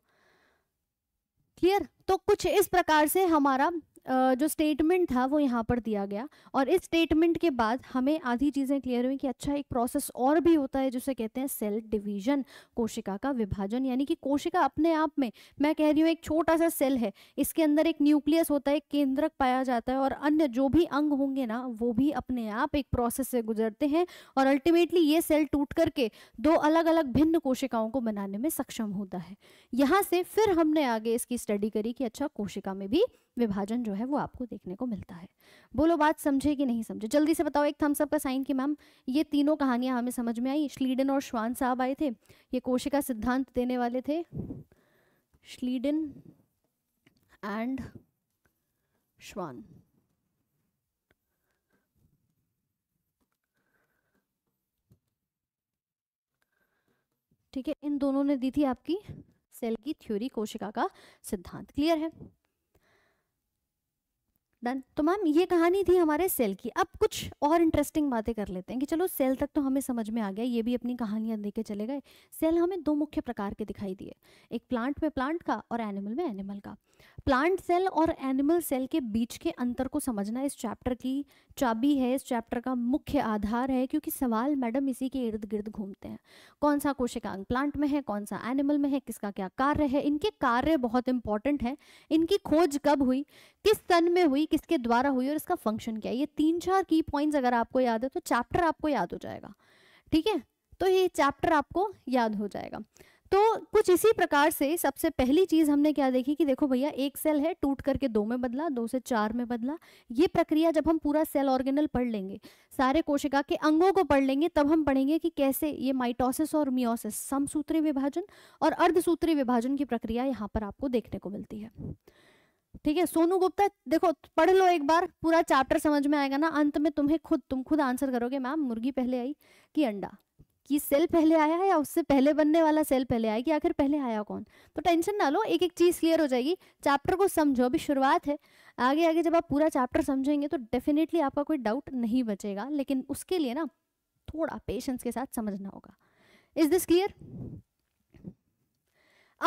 क्लियर तो कुछ इस प्रकार से हमारा जो स्टेटमेंट था वो यहाँ पर दिया गया और इस स्टेटमेंट के बाद हमें आधी चीज़ें क्लियर हुई कि अच्छा एक प्रोसेस और भी होता है जिसे कहते हैं सेल डिवीजन कोशिका का विभाजन यानी कि कोशिका अपने आप में मैं कह रही हूँ एक छोटा सा सेल है इसके अंदर एक न्यूक्लियस होता है केंद्रक पाया जाता है और अन्य जो भी अंग होंगे ना वो भी अपने आप एक प्रोसेस से गुजरते हैं और अल्टीमेटली ये सेल टूट करके दो अलग अलग भिन्न कोशिकाओं को बनाने में सक्षम होता है यहाँ से फिर हमने आगे इसकी स्टडी करी कि अच्छा कोशिका में भी विभाजन जो है है वो आपको देखने को मिलता है बोलो बात समझे कि नहीं समझे जल्दी से बताओ एक थम्सअप का साइन कि मैम ये तीनों कहानियां हमें समझ में आई श्लीडन और श्वान साहब आए थे ये कोशिका सिद्धांत देने वाले थे श्लीडन एंड श्वान ठीक है इन दोनों ने दी थी आपकी सेल की थ्योरी कोशिका का सिद्धांत क्लियर है डन तो मैम ये कहानी थी हमारे सेल की अब कुछ और इंटरेस्टिंग बातें कर लेते हैं कि चलो सेल तक तो हमें समझ में आ गया ये भी अपनी कहानियाँ दे चले गए सेल हमें दो मुख्य प्रकार के दिखाई दिए एक प्लांट में प्लांट का और एनिमल में एनिमल का प्लांट सेल और एनिमल सेल के बीच के अंतर को समझना इस चैप्टर की चाबी है इस चैप्टर का मुख्य आधार है क्योंकि सवाल मैडम इसी के इर्द गिर्द घूमते हैं कौन सा कोशिकांग प्लांट में है कौन सा एनिमल में है किसका क्या कार्य है इनके कार्य बहुत इंपॉर्टेंट है इनकी खोज कब हुई किस तन में हुई किसके द्वारा हुई और इसका फंक्शन क्या है ये तीन चार की पॉइंट्स अगर आपको याद है तो चैप्टर आपको याद हो जाएगा ठीक है तो ये चैप्टर आपको याद हो जाएगा तो कुछ इसी प्रकार से सबसे पहली चीज हमने क्या देखी कि देखो भैया एक सेल है टूट करके दो में बदला दो से चार में बदला ये प्रक्रिया जब हम पूरा सेल ऑर्गेनल पढ़ लेंगे सारे कोशिका के अंगों को पढ़ लेंगे तब हम पढ़ेंगे कि कैसे ये माइटोसिस और मियोसिस समसूत्री विभाजन और अर्धसूत्री विभाजन की प्रक्रिया यहाँ पर आपको देखने को मिलती है ठीक है सोनू गुप्ता देखो पढ़ लो एक बार पूरा चैप्टर समझ में आएगा ना अंत में तुम्हें खुद तुम खुद आंसर करोगे मैम मुर्गी पहले आई कि अंडा कि सेल पहले आया है या उससे पहले बनने वाला सेल पहले आया कि आखिर पहले आया कौन तो टेंशन ना लो एक एक चीज़ क्लियर हो जाएगी चैप्टर को समझो अभी शुरुआत है आगे आगे जब आप पूरा चैप्टर समझेंगे तो डेफिनेटली आपका कोई डाउट नहीं बचेगा लेकिन उसके लिए ना थोड़ा पेशेंस के साथ समझना होगा इज़ दिस क्लियर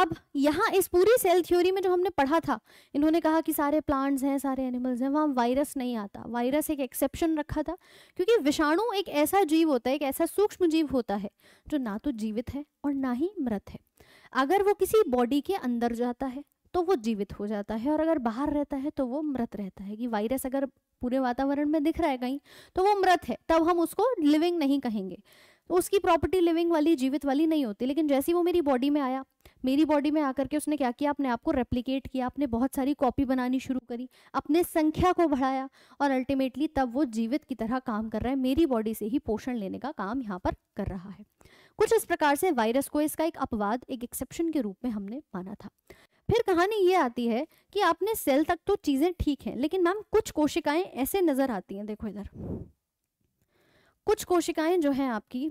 अब यहाँ इस पूरी सेल थ्योरी में जो हमने पढ़ा था इन्होंने कहा कि सारे प्लांट्स हैं सारे एनिमल्स हैं वहाँ वायरस नहीं आता वायरस एक एक्सेप्शन रखा था क्योंकि विषाणु एक ऐसा जीव होता है एक ऐसा सूक्ष्म जीव होता है जो ना तो जीवित है और ना ही मृत है अगर वो किसी बॉडी के अंदर जाता है तो वो जीवित हो जाता है और अगर बाहर रहता है तो वो मृत रहता है कि वायरस अगर पूरे वातावरण में दिख रहा है कहीं तो वो मृत है तब हम उसको लिविंग नहीं कहेंगे तो उसकी प्रॉपर्टी लिविंग वाली जीवित वाली नहीं होती लेकिन जैसे ही वो मेरी बॉडी में आया मेरी बॉडी में आकर के उसने क्या किया अपने आप को रेप्लीकेट किया अपने बहुत सारी कॉपी बनानी शुरू करी अपने संख्या को बढ़ाया और अल्टीमेटली तब वो जीवित की तरह काम कर रहा है मेरी बॉडी से ही पोषण लेने का काम यहाँ पर कर रहा है कुछ इस प्रकार से वायरस को इसका एक अपवाद एक एक्सेप्शन के रूप में हमने माना था फिर कहानी ये आती है कि आपने सेल तक तो चीज़ें ठीक हैं लेकिन मैम कुछ कोशिकाएं ऐसे नज़र आती हैं देखो इधर कुछ कोशिकाएं जो हैं आपकी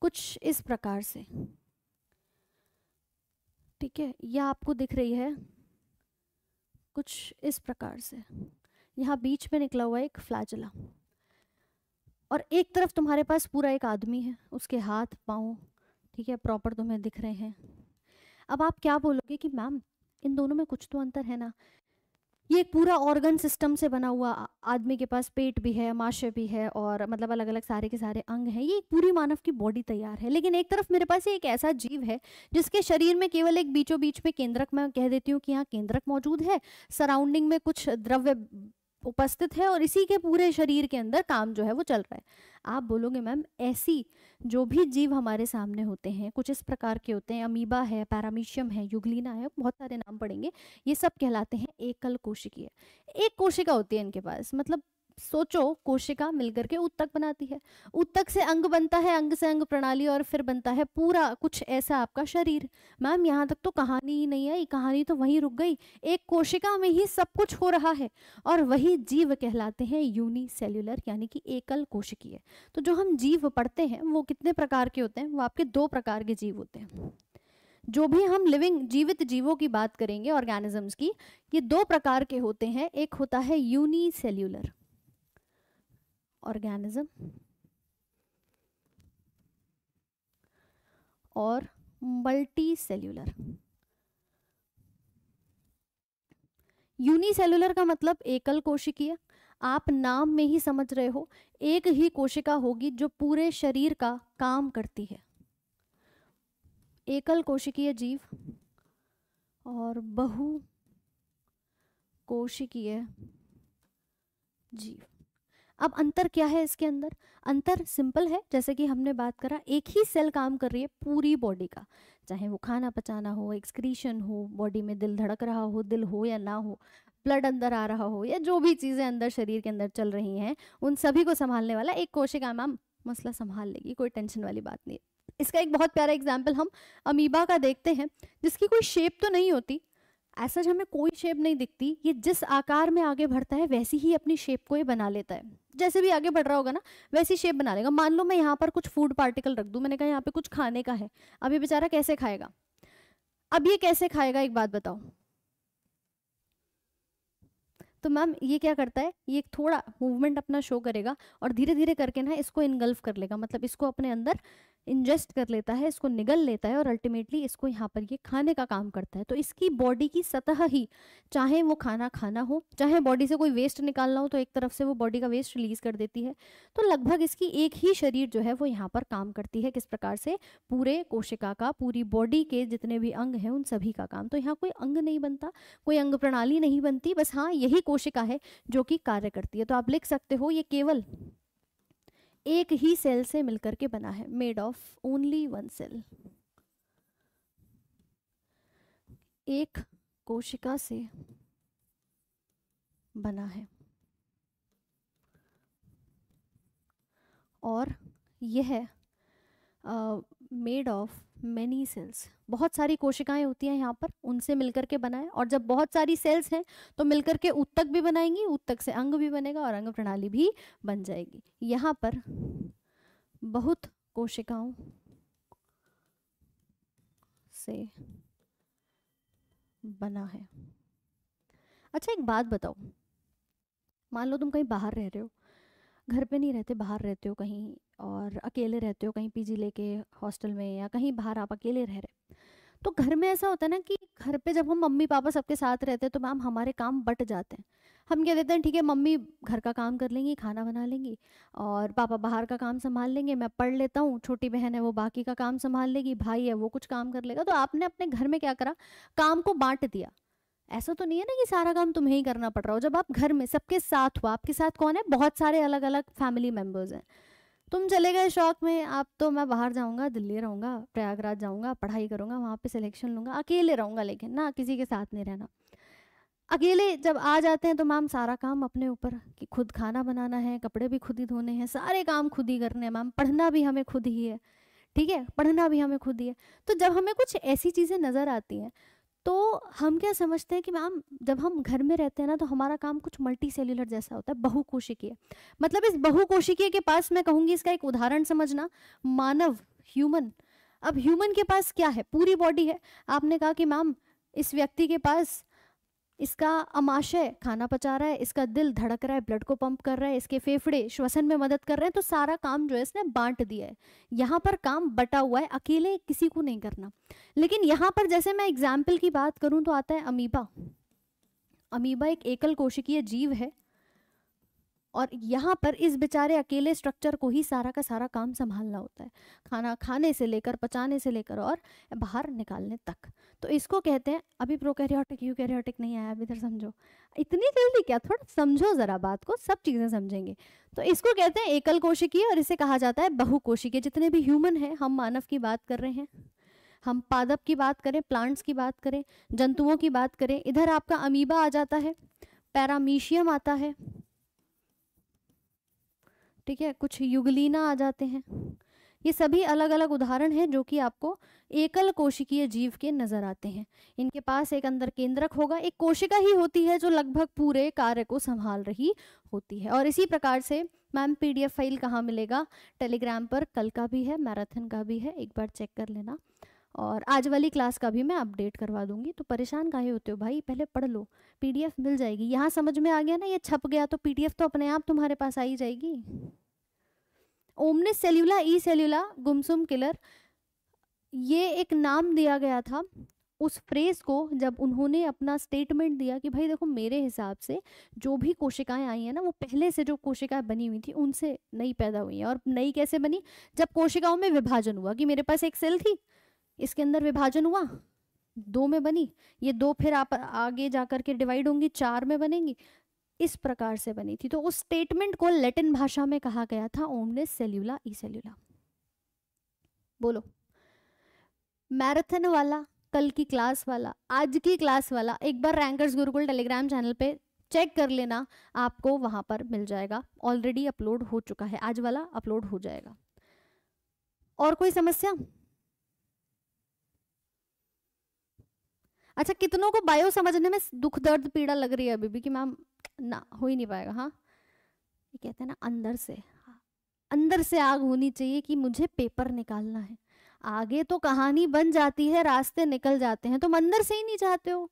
कुछ इस प्रकार से ठीक है यह आपको दिख रही है कुछ इस प्रकार से यहाँ बीच में निकला हुआ एक फ्लैजला और एक तरफ तुम्हारे पास पूरा एक आदमी है उसके हाथ पाँव ठीक है प्रॉपर तुम्हें दिख रहे हैं अब आप क्या बोलोगे कि मैम इन दोनों में कुछ तो अंतर है ना ये एक पूरा ऑर्गन सिस्टम से बना हुआ आदमी के पास पेट भी है माशे भी है और मतलब अलग अलग सारे के सारे अंग हैं ये एक पूरी मानव की बॉडी तैयार है लेकिन एक तरफ मेरे पास एक ऐसा जीव है जिसके शरीर में केवल एक बीचों बीच में केंद्रक मैं कह देती हूँ कि यहाँ केंद्रक मौजूद है सराउंडिंग में कुछ द्रव्य उपस्थित है और इसी के पूरे शरीर के अंदर काम जो है वो चल रहा है आप बोलोगे मैम ऐसी जो भी जीव हमारे सामने होते हैं कुछ इस प्रकार के होते हैं अमीबा है पैरामीशियम है युगलीना है बहुत सारे नाम पड़ेंगे ये सब कहलाते हैं एकल कोशिकीय एक कोशिका होती है इनके पास मतलब सोचो कोशिका मिलकर के उत्तक बनाती है उत्तक से अंग बनता है अंग से अंग प्रणाली और फिर बनता है पूरा कुछ ऐसा आपका शरीर मैम यहाँ तक तो कहानी ही नहीं आई कहानी तो वहीं रुक गई एक कोशिका में ही सब कुछ हो रहा है और वही जीव कहलाते हैं यूनिसेल्युलर यानी कि एकल कोशिकीय तो जो हम जीव पढ़ते हैं वो कितने प्रकार के होते हैं वो आपके दो प्रकार के जीव होते हैं जो भी हम लिविंग जीवित जीवों की बात करेंगे ऑर्गेनिजम्स की ये दो प्रकार के होते हैं एक होता है यूनिसेल्युलर ऑर्गेनिज्म और मल्टीसेल्यूलर यूनिसेलुलर का मतलब एकल कोशिकीय आप नाम में ही समझ रहे हो एक ही कोशिका होगी जो पूरे शरीर का काम करती है एकल कोशिकीय जीव और बहु कोशिकीय जीव अब अंतर क्या है इसके अंदर अंतर सिंपल है जैसे कि हमने बात करा एक ही सेल काम कर रही है पूरी बॉडी का चाहे वो खाना पचाना हो एक्सक्रीशन हो बॉडी में दिल धड़क रहा हो दिल हो या ना हो ब्लड अंदर आ रहा हो या जो भी चीज़ें अंदर शरीर के अंदर चल रही हैं उन सभी को संभालने वाला एक कोशिका मैम मसला संभाल लेगी कोई टेंशन वाली बात नहीं इसका एक बहुत प्यारा एग्जाम्पल हम अमीबा का देखते हैं जिसकी कोई शेप तो नहीं होती ऐसा जो हमें कोई शेप नहीं दिखती ये जिस आकार में आगे बढ़ता है वैसी ही अपनी शेप को ये बना लेता है जैसे भी आगे बढ़ रहा होगा ना वैसी शेप बना लेगा मान लो मैं यहाँ पर कुछ फूड पार्टिकल रख दूँ मैंने कहा यहाँ पे कुछ खाने का है अब ये बेचारा कैसे खाएगा अब ये कैसे खाएगा एक बात बताओ तो मैम ये क्या करता है ये एक थोड़ा मूवमेंट अपना शो करेगा और धीरे धीरे करके ना इसको इनगल्फ कर लेगा मतलब इसको अपने अंदर इंजेस्ट कर लेता है इसको निगल लेता है और अल्टीमेटली इसको यहाँ पर ये खाने का काम करता है तो इसकी बॉडी की सतह ही चाहे वो खाना खाना हो चाहे बॉडी से कोई वेस्ट निकालना हो तो एक तरफ से वो बॉडी का वेस्ट रिलीज कर देती है तो लगभग इसकी एक ही शरीर जो है वो यहाँ पर काम करती है किस प्रकार से पूरे कोशिका का पूरी बॉडी के जितने भी अंग हैं उन सभी का काम तो यहाँ कोई अंग नहीं बनता कोई अंग प्रणाली नहीं बनती बस हाँ यही कोशिका है जो कि कार्य करती है तो आप लिख सकते हो ये केवल एक ही सेल से मिलकर के बना है made of only one cell एक कोशिका से बना है और यह made uh, of many cells बहुत सारी कोशिकाएं होती हैं यहाँ पर उनसे मिलकर के बनाए और जब बहुत सारी सेल्स हैं तो मिलकर के उत्तक भी बनाएंगी उत्तक से अंग भी बनेगा और अंग प्रणाली भी बन जाएगी यहाँ पर बहुत कोशिकाओं से बना है अच्छा एक बात बताओ मान लो तुम कहीं बाहर रह रहे हो घर पे नहीं रहते बाहर रहते हो कहीं और अकेले रहते हो कहीं पीजी लेके हॉस्टल में या कहीं बाहर आप अकेले रह रहे तो घर में ऐसा होता है ना कि घर पे जब हम मम्मी पापा सबके साथ रहते हैं तो मैम हमारे काम बट जाते हैं हम कह देते हैं ठीक है मम्मी घर का काम कर लेंगी खाना बना लेंगी और पापा बाहर का काम संभाल लेंगे मैं पढ़ लेता हूँ छोटी बहन है वो बाकी का काम संभाल लेगी भाई है वो कुछ काम कर लेगा तो आपने अपने घर में क्या करा काम को बांट दिया ऐसा तो नहीं है ना कि सारा काम तुम्हें ही करना पड़ रहा हो जब आप घर में सबके साथ हो आपके साथ कौन है बहुत सारे अलग अलग फैमिली मेम्बर्स हैं तुम चले गए शौक में आप तो मैं बाहर जाऊंगा दिल्ली रहूंगा प्रयागराज जाऊंगा पढ़ाई करूंगा वहाँ पे सिलेक्शन लूंगा अकेले रहूंगा लेकिन ना किसी के साथ नहीं रहना अकेले जब आ जाते हैं तो मैम सारा काम अपने ऊपर कि खुद खाना बनाना है कपड़े भी खुद ही धोने हैं सारे काम खुद ही करने हैं मैम पढ़ना भी हमें खुद ही है ठीक है पढ़ना भी हमें खुद ही है तो जब हमें कुछ ऐसी चीज़ें नज़र आती हैं तो हम क्या समझते हैं कि मैम जब हम घर में रहते हैं ना तो हमारा काम कुछ मल्टी सेल्यूलर जैसा होता है बहुकोशिकीय मतलब इस बहुकोशिकीय के पास मैं कहूँगी इसका एक उदाहरण समझना मानव ह्यूमन अब ह्यूमन के पास क्या है पूरी बॉडी है आपने कहा कि मैम इस व्यक्ति के पास इसका अमाशय खाना पचा रहा है इसका दिल धड़क रहा है ब्लड को पंप कर रहा है इसके फेफड़े श्वसन में मदद कर रहे हैं तो सारा काम जो है इसने बांट दिया है यहाँ पर काम बटा हुआ है अकेले किसी को नहीं करना लेकिन यहाँ पर जैसे मैं एग्जाम्पल की बात करूँ तो आता है अमीबा अमीबा एक एकल कोशिकीय जीव है और यहाँ पर इस बेचारे अकेले स्ट्रक्चर को ही सारा का सारा काम संभालना होता है खाना खाने से लेकर पचाने से लेकर और बाहर निकालने तक तो इसको कहते हैं अभी प्रोकैरियोटिक यूकैरियोटिक नहीं आया अभी इधर समझो इतनी जल्दी क्या थोड़ा समझो ज़रा बात को सब चीज़ें समझेंगे तो इसको कहते हैं एकल कोशिकीय और इसे कहा जाता है बहुकोशिकीय जितने भी ह्यूमन हैं हम मानव की बात कर रहे हैं हम पादप की बात करें प्लांट्स की बात करें जंतुओं की बात करें इधर आपका अमीबा आ जाता है पैरामीशियम आता है ठीक है कुछ युगलीना आ जाते हैं ये सभी अलग अलग उदाहरण हैं जो कि आपको एकल कोशिकीय जीव के नजर आते हैं इनके पास एक अंदर केंद्रक होगा एक कोशिका ही होती है जो लगभग पूरे कार्य को संभाल रही होती है और इसी प्रकार से मैम पीडीएफ फाइल कहाँ मिलेगा टेलीग्राम पर कल का भी है मैराथन का भी है एक बार चेक कर लेना और आज वाली क्लास का भी मैं अपडेट करवा दूंगी तो परेशान काहे होते हो भाई पहले पढ़ लो पीडीएफ मिल जाएगी यहाँ समझ में आ गया ना ये छप गया तो पीडीएफ तो अपने आप तुम्हारे पास आई जाएगी ओमने सेल्यूला ई सेल्यूला गुमसुम किलर ये एक नाम दिया गया था उस फ्रेज को जब उन्होंने अपना स्टेटमेंट दिया कि भाई देखो मेरे हिसाब से जो भी कोशिकाएं आई हैं ना वो पहले से जो कोशिकाएं बनी हुई थी उनसे नई पैदा हुई हैं और नई कैसे बनी जब कोशिकाओं में विभाजन हुआ कि मेरे पास एक सेल थी इसके अंदर विभाजन हुआ दो में बनी ये दो फिर आप आगे जाकर के डिवाइड होंगी चार में बनेंगी इस प्रकार से बनी थी तो उस स्टेटमेंट को लेटिन भाषा में कहा गया था ओमनिस सेल्यूला ई सेल्यूला बोलो मैराथन वाला कल की क्लास वाला आज की क्लास वाला एक बार रैंकर्स गुरुकुल टेलीग्राम चैनल पे चेक कर लेना आपको वहां पर मिल जाएगा ऑलरेडी अपलोड हो चुका है आज वाला अपलोड हो जाएगा और कोई समस्या अच्छा कितनों को बायो समझने में दुख दर्द पीड़ा लग रही है अभी भी कि मैम ना हो ही नहीं पाएगा हाँ ये कहते हैं ना अंदर से हाँ, अंदर से आग होनी चाहिए कि मुझे पेपर निकालना है आगे तो कहानी बन जाती है रास्ते निकल जाते हैं तुम तो अंदर से ही नहीं चाहते हो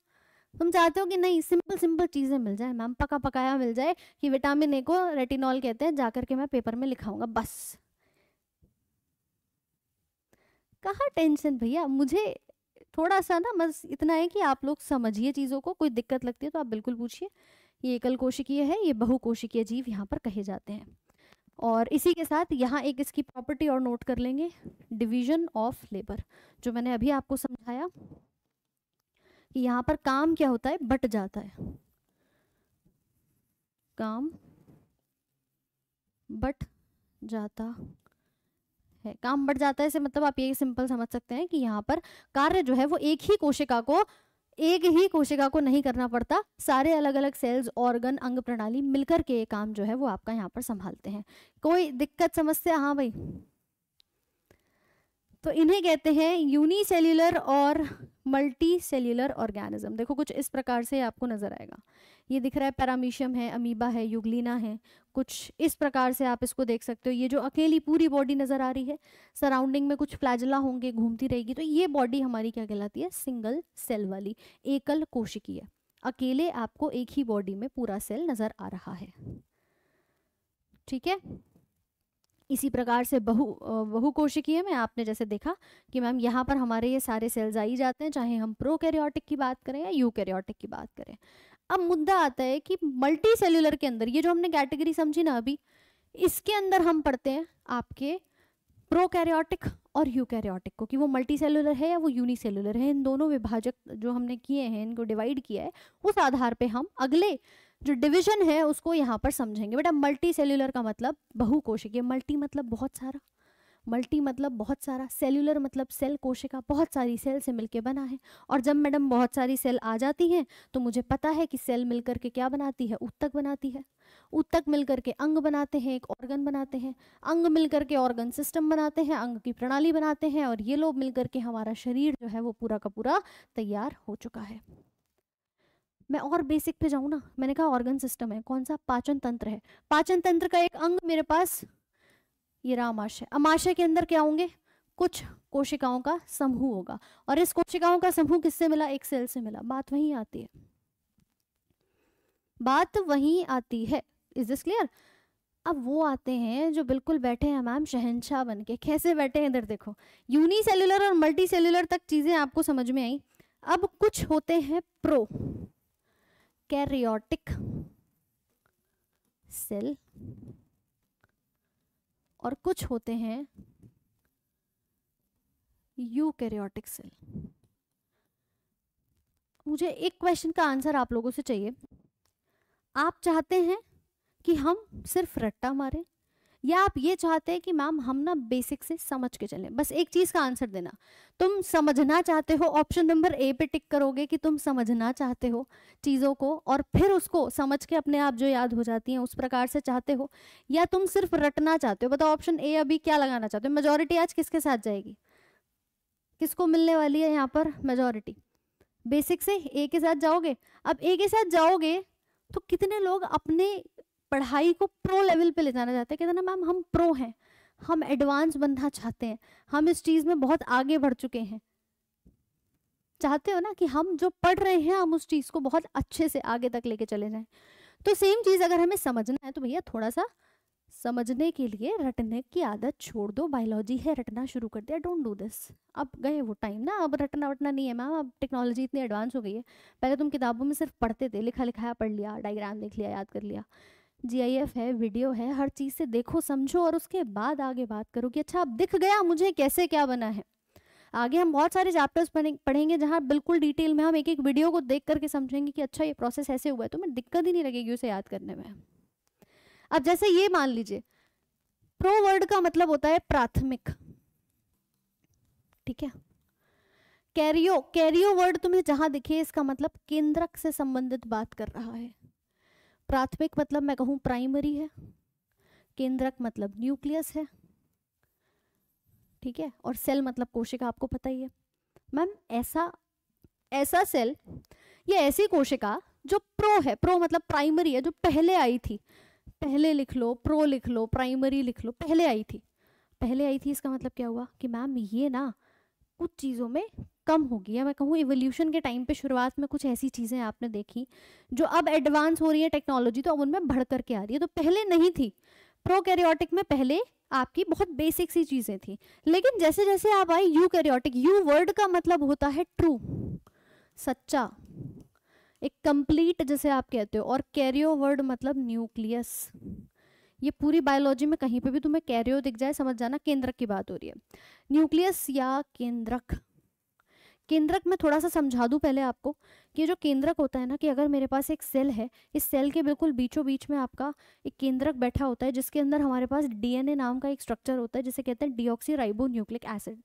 तुम चाहते हो कि नहीं सिंपल सिंपल चीज़ें मिल जाए मैम पका पकाया मिल जाए कि विटामिन ए को रेटिनॉल कहते हैं जाकर के मैं पेपर में लिखाऊंगा बस कहा टेंशन भैया मुझे थोड़ा सा ना बस इतना है कि आप लोग समझिए चीज़ों को कोई दिक्कत लगती है तो आप बिल्कुल पूछिए ये एकल कोशिकीय है ये बहुकोशिकीय जीव यहाँ पर कहे जाते हैं और इसी के साथ यहाँ एक इसकी प्रॉपर्टी और नोट कर लेंगे डिवीजन ऑफ लेबर जो मैंने अभी आपको समझाया कि यहाँ पर काम क्या होता है बट जाता है काम बट जाता है काम बढ़ जाता है इसे मतलब आप ये सिंपल समझ सकते हैं कि यहाँ पर कार्य जो है वो एक ही कोशिका को एक ही कोशिका को नहीं करना पड़ता सारे अलग अलग सेल्स ऑर्गन अंग प्रणाली मिलकर के ये काम जो है वो आपका यहाँ पर संभालते हैं कोई दिक्कत समस्या हाँ भाई तो इन्हें कहते हैं यूनिसेल्यूलर और मल्टी सेल्यूलर ऑर्गेनिज्म देखो कुछ इस प्रकार से आपको नजर आएगा ये दिख रहा है पैरामीशियम है अमीबा है युगलीना है कुछ इस प्रकार से आप इसको देख सकते हो ये जो अकेली पूरी बॉडी नज़र आ रही है सराउंडिंग में कुछ फ्लैजला होंगे घूमती रहेगी तो ये बॉडी हमारी क्या कहलाती है सिंगल सेल वाली एकल कोशिकीय अकेले आपको एक ही बॉडी में पूरा सेल नज़र आ रहा है ठीक है इसी प्रकार से बहु बहु कोशिकीय में आपने जैसे देखा कि मैम यहाँ पर हमारे ये सारे सेल्स आई जाते हैं चाहे हम प्रोकैरियोटिक की बात करें या यूकैरियोटिक की बात करें अब मुद्दा आता है कि मल्टी सेल्यूलर के अंदर ये जो हमने कैटेगरी समझी ना अभी इसके अंदर हम पढ़ते हैं आपके प्रोकैरियोटिक और यूकैरियोटिक को कि वो मल्टी सेल्यूलर है या वो यूनिसेलुलर है इन दोनों विभाजक जो हमने किए हैं इनको डिवाइड किया है उस आधार पे हम अगले जो डिवीजन है उसको यहाँ पर समझेंगे बेटा मल्टी सेल्यूलर का मतलब बहुकोशिकीय मल्टी मतलब बहुत सारा मल्टी मतलब बहुत सारा सेलुलर मतलब सेल कोशिका बहुत सारी सेल से मिलके बना है और जब मैडम बहुत सारी सेल आ जाती हैं तो मुझे पता है कि सेल मिलकर के क्या बनाती है उत्तक बनाती है उत्तक मिलकर के अंग बनाते हैं एक ऑर्गन बनाते हैं अंग मिलकर के ऑर्गन सिस्टम बनाते हैं अंग की प्रणाली बनाते हैं और ये लोग मिलकर के हमारा शरीर जो है वो पूरा का पूरा तैयार हो चुका है मैं और बेसिक पे जाऊँ ना मैंने कहा ऑर्गन सिस्टम है कौन सा पाचन तंत्र है पाचन तंत्र का एक अंग मेरे पास ये रहा अमाशय अमाशय के अंदर क्या होंगे कुछ कोशिकाओं का समूह होगा और इस कोशिकाओं का समूह किससे मिला एक सेल से मिला बात वही आती है बात वही आती है इज दिस क्लियर अब वो आते हैं जो बिल्कुल बैठे हैं मैम शहनशाह बन के कैसे बैठे हैं इधर देखो यूनी सेल्युलर और मल्टी सेल्युलर तक चीज़ें आपको समझ में आई अब कुछ होते हैं प्रो कैरियोटिक सेल और कुछ होते हैं यूकैरियोटिक सेल मुझे एक क्वेश्चन का आंसर आप लोगों से चाहिए आप चाहते हैं कि हम सिर्फ रट्टा मारें या आप ये चाहते हैं कि मैम हम ना बेसिक से समझ के चलें बस एक चीज़ का आंसर देना तुम समझना चाहते हो ऑप्शन नंबर ए पे टिक करोगे कि तुम समझना चाहते हो चीज़ों को और फिर उसको समझ के अपने आप जो याद हो जाती हैं उस प्रकार से चाहते हो या तुम सिर्फ रटना चाहते हो बताओ ऑप्शन ए अभी क्या लगाना चाहते हो मेजोरिटी आज किसके साथ जाएगी किसको मिलने वाली है यहाँ पर मेजोरिटी बेसिक से ए के साथ जाओगे अब ए के साथ जाओगे तो कितने लोग अपने पढ़ाई को प्रो लेवल पे ले जाना चाहते हैं कहते हैं ना मैम हम प्रो हैं हम एडवांस बनना चाहते हैं हम इस चीज़ में बहुत आगे बढ़ चुके हैं चाहते हो ना कि हम जो पढ़ रहे हैं हम उस चीज़ को बहुत अच्छे से आगे तक लेके चले जाएं तो सेम चीज़ अगर हमें समझना है तो भैया थोड़ा सा समझने के लिए रटने की आदत छोड़ दो बायोलॉजी है रटना शुरू कर दिया डोंट डू दिस अब गए वो टाइम ना अब रटना वटना नहीं है मैम अब टेक्नोलॉजी इतनी एडवांस हो गई है पहले तुम किताबों में सिर्फ पढ़ते थे लिखा लिखाया पढ़ लिया डायग्राम देख लिया याद कर लिया जीआईएफ है वीडियो है हर चीज़ से देखो समझो और उसके बाद आगे बात करो कि अच्छा अब दिख गया मुझे कैसे क्या बना है आगे हम बहुत सारे चैप्टर्स पढ़ेंगे जहाँ बिल्कुल डिटेल में हम एक एक वीडियो को देख करके समझेंगे कि अच्छा ये प्रोसेस ऐसे हुआ है तो मैं दिक्कत ही नहीं लगेगी उसे याद करने में अब जैसे ये मान लीजिए प्रो वर्ड का मतलब होता है प्राथमिक ठीक है कैरियो कैरियो वर्ड तुम्हें जहां दिखे इसका मतलब केंद्रक से संबंधित बात कर रहा है प्राथमिक मतलब मैं कहूँ प्राइमरी है केंद्रक मतलब न्यूक्लियस है ठीक है और सेल मतलब कोशिका आपको पता ही है मैम ऐसा ऐसा सेल या ऐसी कोशिका जो प्रो है प्रो मतलब प्राइमरी है जो पहले आई थी पहले लिख लो प्रो लिख लो प्राइमरी लिख लो पहले आई थी पहले आई थी इसका मतलब क्या हुआ कि मैम ये ना कुछ चीज़ों में कम होगी या मैं कहूँ इवोल्यूशन के टाइम पे शुरुआत में कुछ ऐसी चीज़ें आपने देखी जो अब एडवांस हो रही है टेक्नोलॉजी तो अब उनमें बढ़ करके आ रही है तो पहले नहीं थी प्रोकैरियोटिक में पहले आपकी बहुत बेसिक सी चीज़ें थी लेकिन जैसे जैसे आप आए यू कैरियोटिक यू वर्ड का मतलब होता है ट्रू सच्चा एक कंप्लीट जैसे आप कहते हो और कैरियो वर्ड मतलब न्यूक्लियस ये पूरी बायोलॉजी में कहीं पे भी तुम्हें हो दिख जाए समझ जाना केंद्रक की बात हो रही है न्यूक्लियस या केंद्रक केंद्रक में थोड़ा सा समझा दूं पहले आपको कि जो केंद्रक होता है ना कि अगर मेरे पास एक सेल है इस सेल के बिल्कुल बीचों बीच में आपका एक केंद्रक बैठा होता है जिसके अंदर हमारे पास डीएनए नाम का एक स्ट्रक्चर होता है जिसे कहते हैं डीऑक्सी राइबो न्यूक्लिक एसिड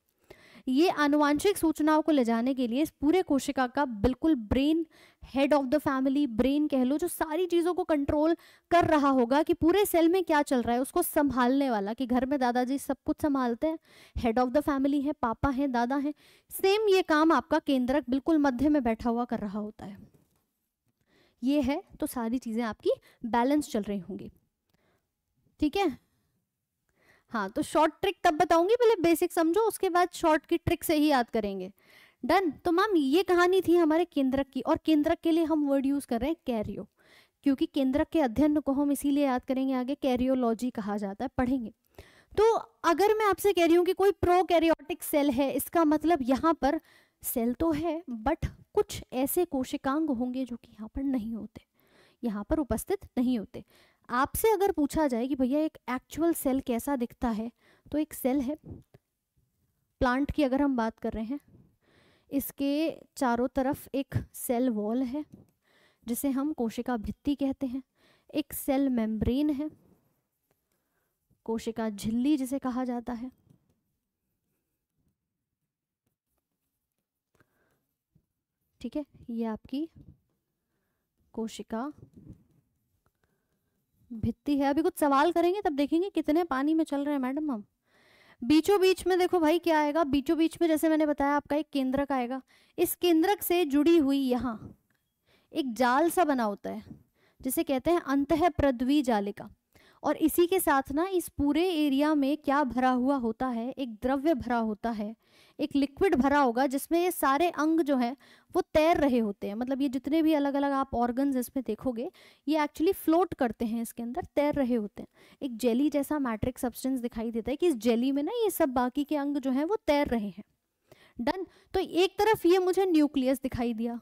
ये अनुवांशिक सूचनाओं को ले जाने के लिए इस पूरे कोशिका का बिल्कुल brain head of the family brain कह लो जो सारी चीज़ों को कंट्रोल कर रहा होगा कि पूरे सेल में क्या चल रहा है उसको संभालने वाला कि घर में दादाजी सब कुछ संभालते हैं हेड ऑफ द फैमिली है पापा है दादा है सेम ये काम आपका केंद्रक बिल्कुल मध्य में बैठा हुआ कर रहा होता है ये है तो सारी चीज़ें आपकी बैलेंस चल रही होंगी ठीक है हाँ तो शॉर्ट ट्रिक तब बताऊंगी पहले बेसिक समझो उसके बाद शॉर्ट की ट्रिक से ही याद करेंगे डन तो मैम ये कहानी थी हमारे केंद्रक की और केंद्रक के लिए हम वर्ड यूज कर रहे हैं कैरियो क्योंकि केंद्रक के अध्ययन को हम इसीलिए याद करेंगे आगे कैरियोलॉजी कहा जाता है पढ़ेंगे तो अगर मैं आपसे कह रही हूँ कि कोई प्रो कैरियोटिक सेल है इसका मतलब यहाँ पर सेल तो है बट कुछ ऐसे कोशिकांग होंगे जो कि यहाँ पर नहीं होते यहाँ पर उपस्थित नहीं होते आपसे अगर पूछा जाए कि भैया एक एक्चुअल सेल कैसा दिखता है तो एक सेल है प्लांट की अगर हम बात कर रहे हैं इसके चारों तरफ एक सेल वॉल है जिसे हम कोशिका भित्ति कहते हैं एक सेल मेम्ब्रेन है कोशिका झिल्ली जिसे कहा जाता है ठीक है ये आपकी कोशिका भित्ती है अभी कुछ सवाल करेंगे तब देखेंगे कितने पानी में चल रहे हैं मैडम हम बीचों बीच में देखो भाई क्या आएगा बीचों बीच में जैसे मैंने बताया आपका एक केंद्रक आएगा इस केंद्रक से जुड़ी हुई यहाँ एक जाल सा बना होता है जिसे कहते हैं अंत है पृथ्वी जालिका और इसी के साथ ना इस पूरे एरिया में क्या भरा हुआ होता है एक द्रव्य भरा होता है एक लिक्विड भरा होगा जिसमें ये सारे अंग जो हैं वो तैर रहे होते हैं मतलब ये जितने भी अलग अलग आप ऑर्गन्स इसमें देखोगे ये एक्चुअली फ्लोट करते हैं इसके अंदर तैर रहे होते हैं एक जेली जैसा मैट्रिक सब्सटेंस दिखाई देता है कि इस जेली में ना ये सब बाकी के अंग जो है वो तैर रहे हैं डन तो एक तरफ ये मुझे न्यूक्लियस दिखाई दिया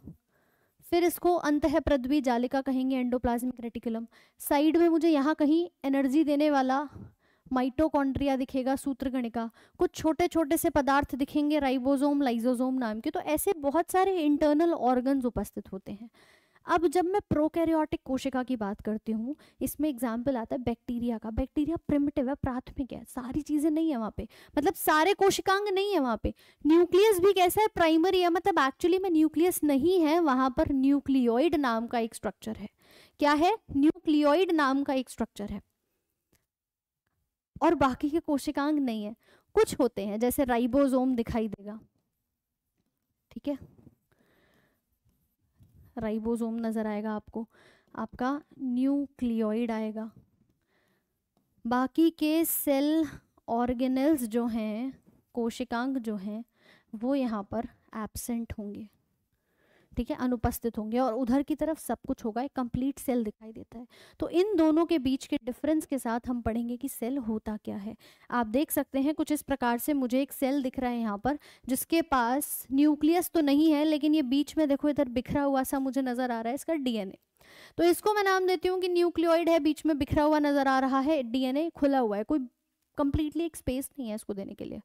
फिर इसको अंत प्रद्वी जालिका कहेंगे एंडोप्लाज्मिक रेटिकुलम साइड में मुझे यहाँ कहीं एनर्जी देने वाला माइटोकॉन्ड्रिया दिखेगा सूत्रगणिका कुछ छोटे छोटे से पदार्थ दिखेंगे राइबोसोम लाइजोसोम नाम के तो ऐसे बहुत सारे इंटरनल ऑर्गन्स उपस्थित होते हैं अब जब मैं प्रोकैरियोटिक कोशिका की बात करती हूँ इसमें एग्जाम्पल आता है बैक्टीरिया का बैक्टीरिया प्रिमिटिव है प्राथमिक है सारी चीज़ें नहीं है वहाँ पे मतलब सारे कोशिकांग नहीं है वहाँ पे न्यूक्लियस भी कैसा है प्राइमरी है मतलब एक्चुअली में न्यूक्लियस नहीं है वहाँ पर न्यूक्लियोइड नाम का एक स्ट्रक्चर है क्या है न्यूक्लियोइड नाम का एक स्ट्रक्चर है और बाकी के कोशिकांग नहीं है कुछ होते हैं जैसे राइबोसोम दिखाई देगा ठीक है राइबोसोम नजर आएगा आपको आपका न्यूक्लियोइड आएगा बाकी के सेल ऑर्गेनल्स जो हैं कोशिकांग जो हैं वो यहाँ पर एब्सेंट होंगे ठीक है अनुपस्थित होंगे और उधर की तरफ सब कुछ होगा एक कंप्लीट सेल दिखाई देता है तो इन दोनों के बीच के डिफरेंस के साथ हम पढ़ेंगे कि सेल होता क्या है आप देख सकते हैं कुछ इस प्रकार से मुझे एक सेल दिख रहा है यहाँ पर जिसके पास न्यूक्लियस तो नहीं है लेकिन ये बीच में देखो इधर बिखरा हुआ सा मुझे नजर आ रहा है इसका डीएनए तो इसको मैं नाम देती हूँ कि न्यूक्लियोइड है बीच में बिखरा हुआ नजर आ रहा है डीएनए खुला हुआ है कोई कंप्लीटली एक स्पेस नहीं है इसको देने के लिए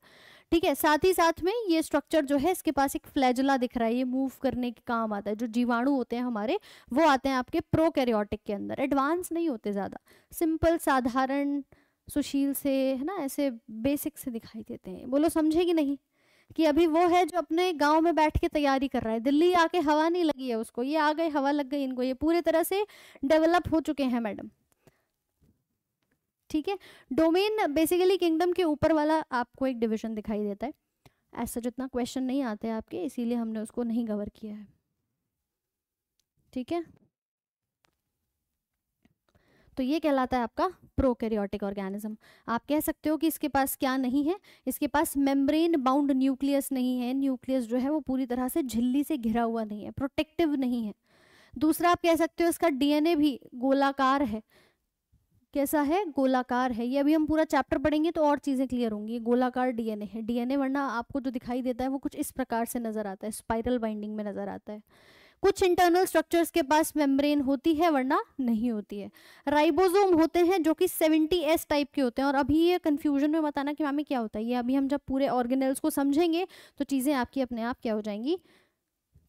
ठीक है साथ ही साथ में ये स्ट्रक्चर जो है इसके पास एक फ्लैजला दिख रहा है ये मूव करने के काम आता है जो जीवाणु होते हैं हमारे वो आते हैं आपके प्रोकैरियोटिक के अंदर एडवांस नहीं होते ज़्यादा सिंपल साधारण सुशील से है ना ऐसे बेसिक से दिखाई देते हैं बोलो समझेगी नहीं कि अभी वो है जो अपने गांव में बैठ के तैयारी कर रहा है दिल्ली आके हवा नहीं लगी है उसको ये आ गए हवा लग गई इनको ये पूरे तरह से डेवलप हो चुके हैं मैडम ठीक है डोमेन बेसिकली किंगडम के ऊपर वाला आपको एक डिविजन दिखाई देता है ऐसा जितना क्वेश्चन नहीं आते हैं आपके इसीलिए हमने उसको नहीं कवर किया है ठीक है तो ये कहलाता है आपका प्रोकैरियोटिक ऑर्गेनिज्म आप कह सकते हो कि इसके पास क्या नहीं है इसके पास मेम्ब्रेन बाउंड न्यूक्लियस नहीं है न्यूक्लियस जो है वो पूरी तरह से झिल्ली से घिरा हुआ नहीं है प्रोटेक्टिव नहीं है दूसरा आप कह सकते हो इसका डीएनए भी गोलाकार है कैसा है गोलाकार है ये अभी हम पूरा चैप्टर पढ़ेंगे तो और चीज़ें क्लियर होंगी गोलाकार डीएनए है डीएनए वरना आपको जो दिखाई देता है वो कुछ इस प्रकार से नज़र आता है स्पाइरल बाइंडिंग में नज़र आता है कुछ इंटरनल स्ट्रक्चर्स के पास मेम्ब्रेन होती है वरना नहीं होती है राइबोसोम होते हैं जो कि 70s टाइप के होते हैं और अभी ये कन्फ्यूजन में बताना कि मामी क्या होता है ये अभी हम जब पूरे ऑर्गेनल्स को समझेंगे तो चीज़ें आपकी अपने आप क्या हो जाएंगी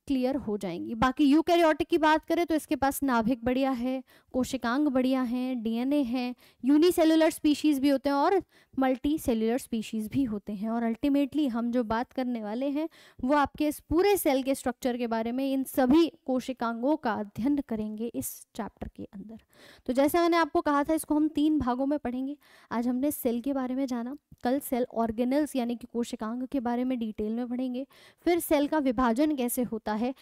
क्लियर हो जाएंगी बाकी यूकैरियोटिक की बात करें तो इसके पास नाभिक बढ़िया है कोशिकांग बढ़िया है डीएनए है यूनिसेलुलर स्पीशीज़ भी होते हैं और मल्टी सेलुलर स्पीशीज़ भी होते हैं और अल्टीमेटली हम जो बात करने वाले हैं वो आपके इस पूरे सेल के स्ट्रक्चर के बारे में इन सभी कोशिकांगों का अध्ययन करेंगे इस चैप्टर के अंदर तो जैसे मैंने आपको कहा था इसको हम तीन भागों में पढ़ेंगे आज हमने सेल के बारे में जाना कल सेल ऑर्गेनल्स यानी कि कोशिकांग के बारे में डिटेल में पढ़ेंगे फिर सेल का विभाजन कैसे होता होता है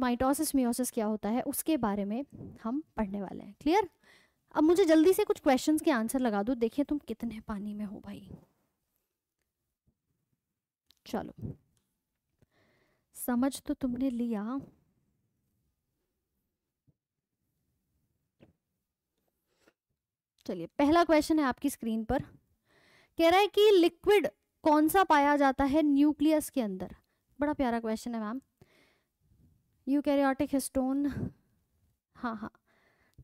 माइटोसिस मियोसिस क्या होता है उसके बारे में हम पढ़ने वाले हैं क्लियर अब मुझे जल्दी से कुछ क्वेश्चंस के आंसर लगा दो देखिए तुम कितने पानी में हो भाई चलो समझ तो तुमने लिया चलिए पहला क्वेश्चन है आपकी स्क्रीन पर कह रहा है कि लिक्विड कौन सा पाया जाता है न्यूक्लियस के अंदर बड़ा प्यारा क्वेश्चन है मैम यूकैरियोटिक हिस्टोन हाँ हाँ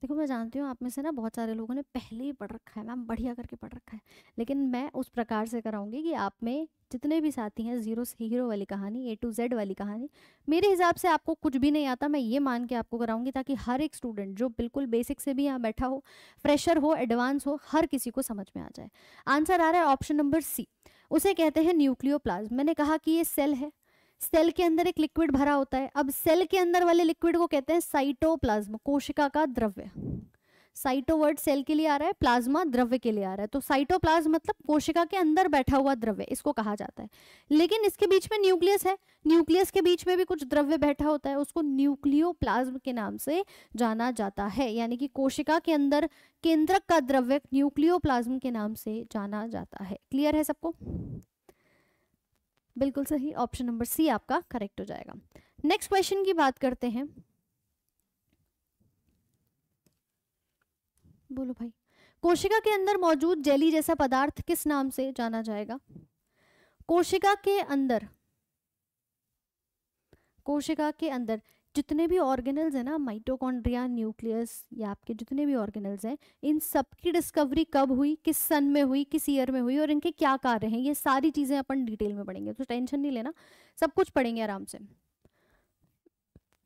देखो मैं जानती हूँ आप में से ना बहुत सारे लोगों ने पहले ही पढ़ रखा है मैम बढ़िया करके पढ़ रखा है लेकिन मैं उस प्रकार से कराऊंगी कि आप में जितने भी साथी हैं जीरो से हीरो वाली कहानी ए टू जेड वाली कहानी मेरे हिसाब से आपको कुछ भी नहीं आता मैं ये मान के आपको कराऊंगी ताकि हर एक स्टूडेंट जो बिल्कुल बेसिक से भी यहाँ बैठा हो फ्रेशर हो एडवांस हो हर किसी को समझ में आ जाए आंसर आ रहा है ऑप्शन नंबर सी उसे कहते हैं न्यूक्लियो मैंने कहा कि ये सेल है सेल के अंदर एक लिक्विड भरा होता है अब सेल के अंदर वाले लिक्विड को कहते हैं साइटोप्लाज्म कोशिका का द्रव्य साइटो वर्ड सेल के लिए आ रहा है प्लाज्मा द्रव्य के लिए आ रहा है तो साइटोप्लाज्म मतलब कोशिका के अंदर बैठा हुआ द्रव्य इसको कहा जाता है लेकिन इसके बीच में न्यूक्लियस है न्यूक्लियस के बीच में भी कुछ द्रव्य बैठा होता है उसको न्यूक्लियो के नाम से जाना जाता है यानी कि कोशिका के अंदर केंद्रक का द्रव्य न्यूक्लियो के नाम से जाना जाता है क्लियर है सबको बिल्कुल सही ऑप्शन नंबर सी आपका करेक्ट हो जाएगा नेक्स्ट क्वेश्चन की बात करते हैं बोलो भाई कोशिका के अंदर मौजूद जेली जैसा पदार्थ किस नाम से जाना जाएगा कोशिका के अंदर कोशिका के अंदर जितने भी ऑर्गेनल्स हैं ना माइटोकॉन्ड्रिया न्यूक्लियस या आपके जितने भी ऑर्गेनल्स हैं इन सब की डिस्कवरी कब हुई किस सन में हुई किस ईयर में हुई और इनके क्या कार्य हैं ये सारी चीज़ें अपन डिटेल में पढ़ेंगे तो टेंशन नहीं लेना सब कुछ पढ़ेंगे आराम से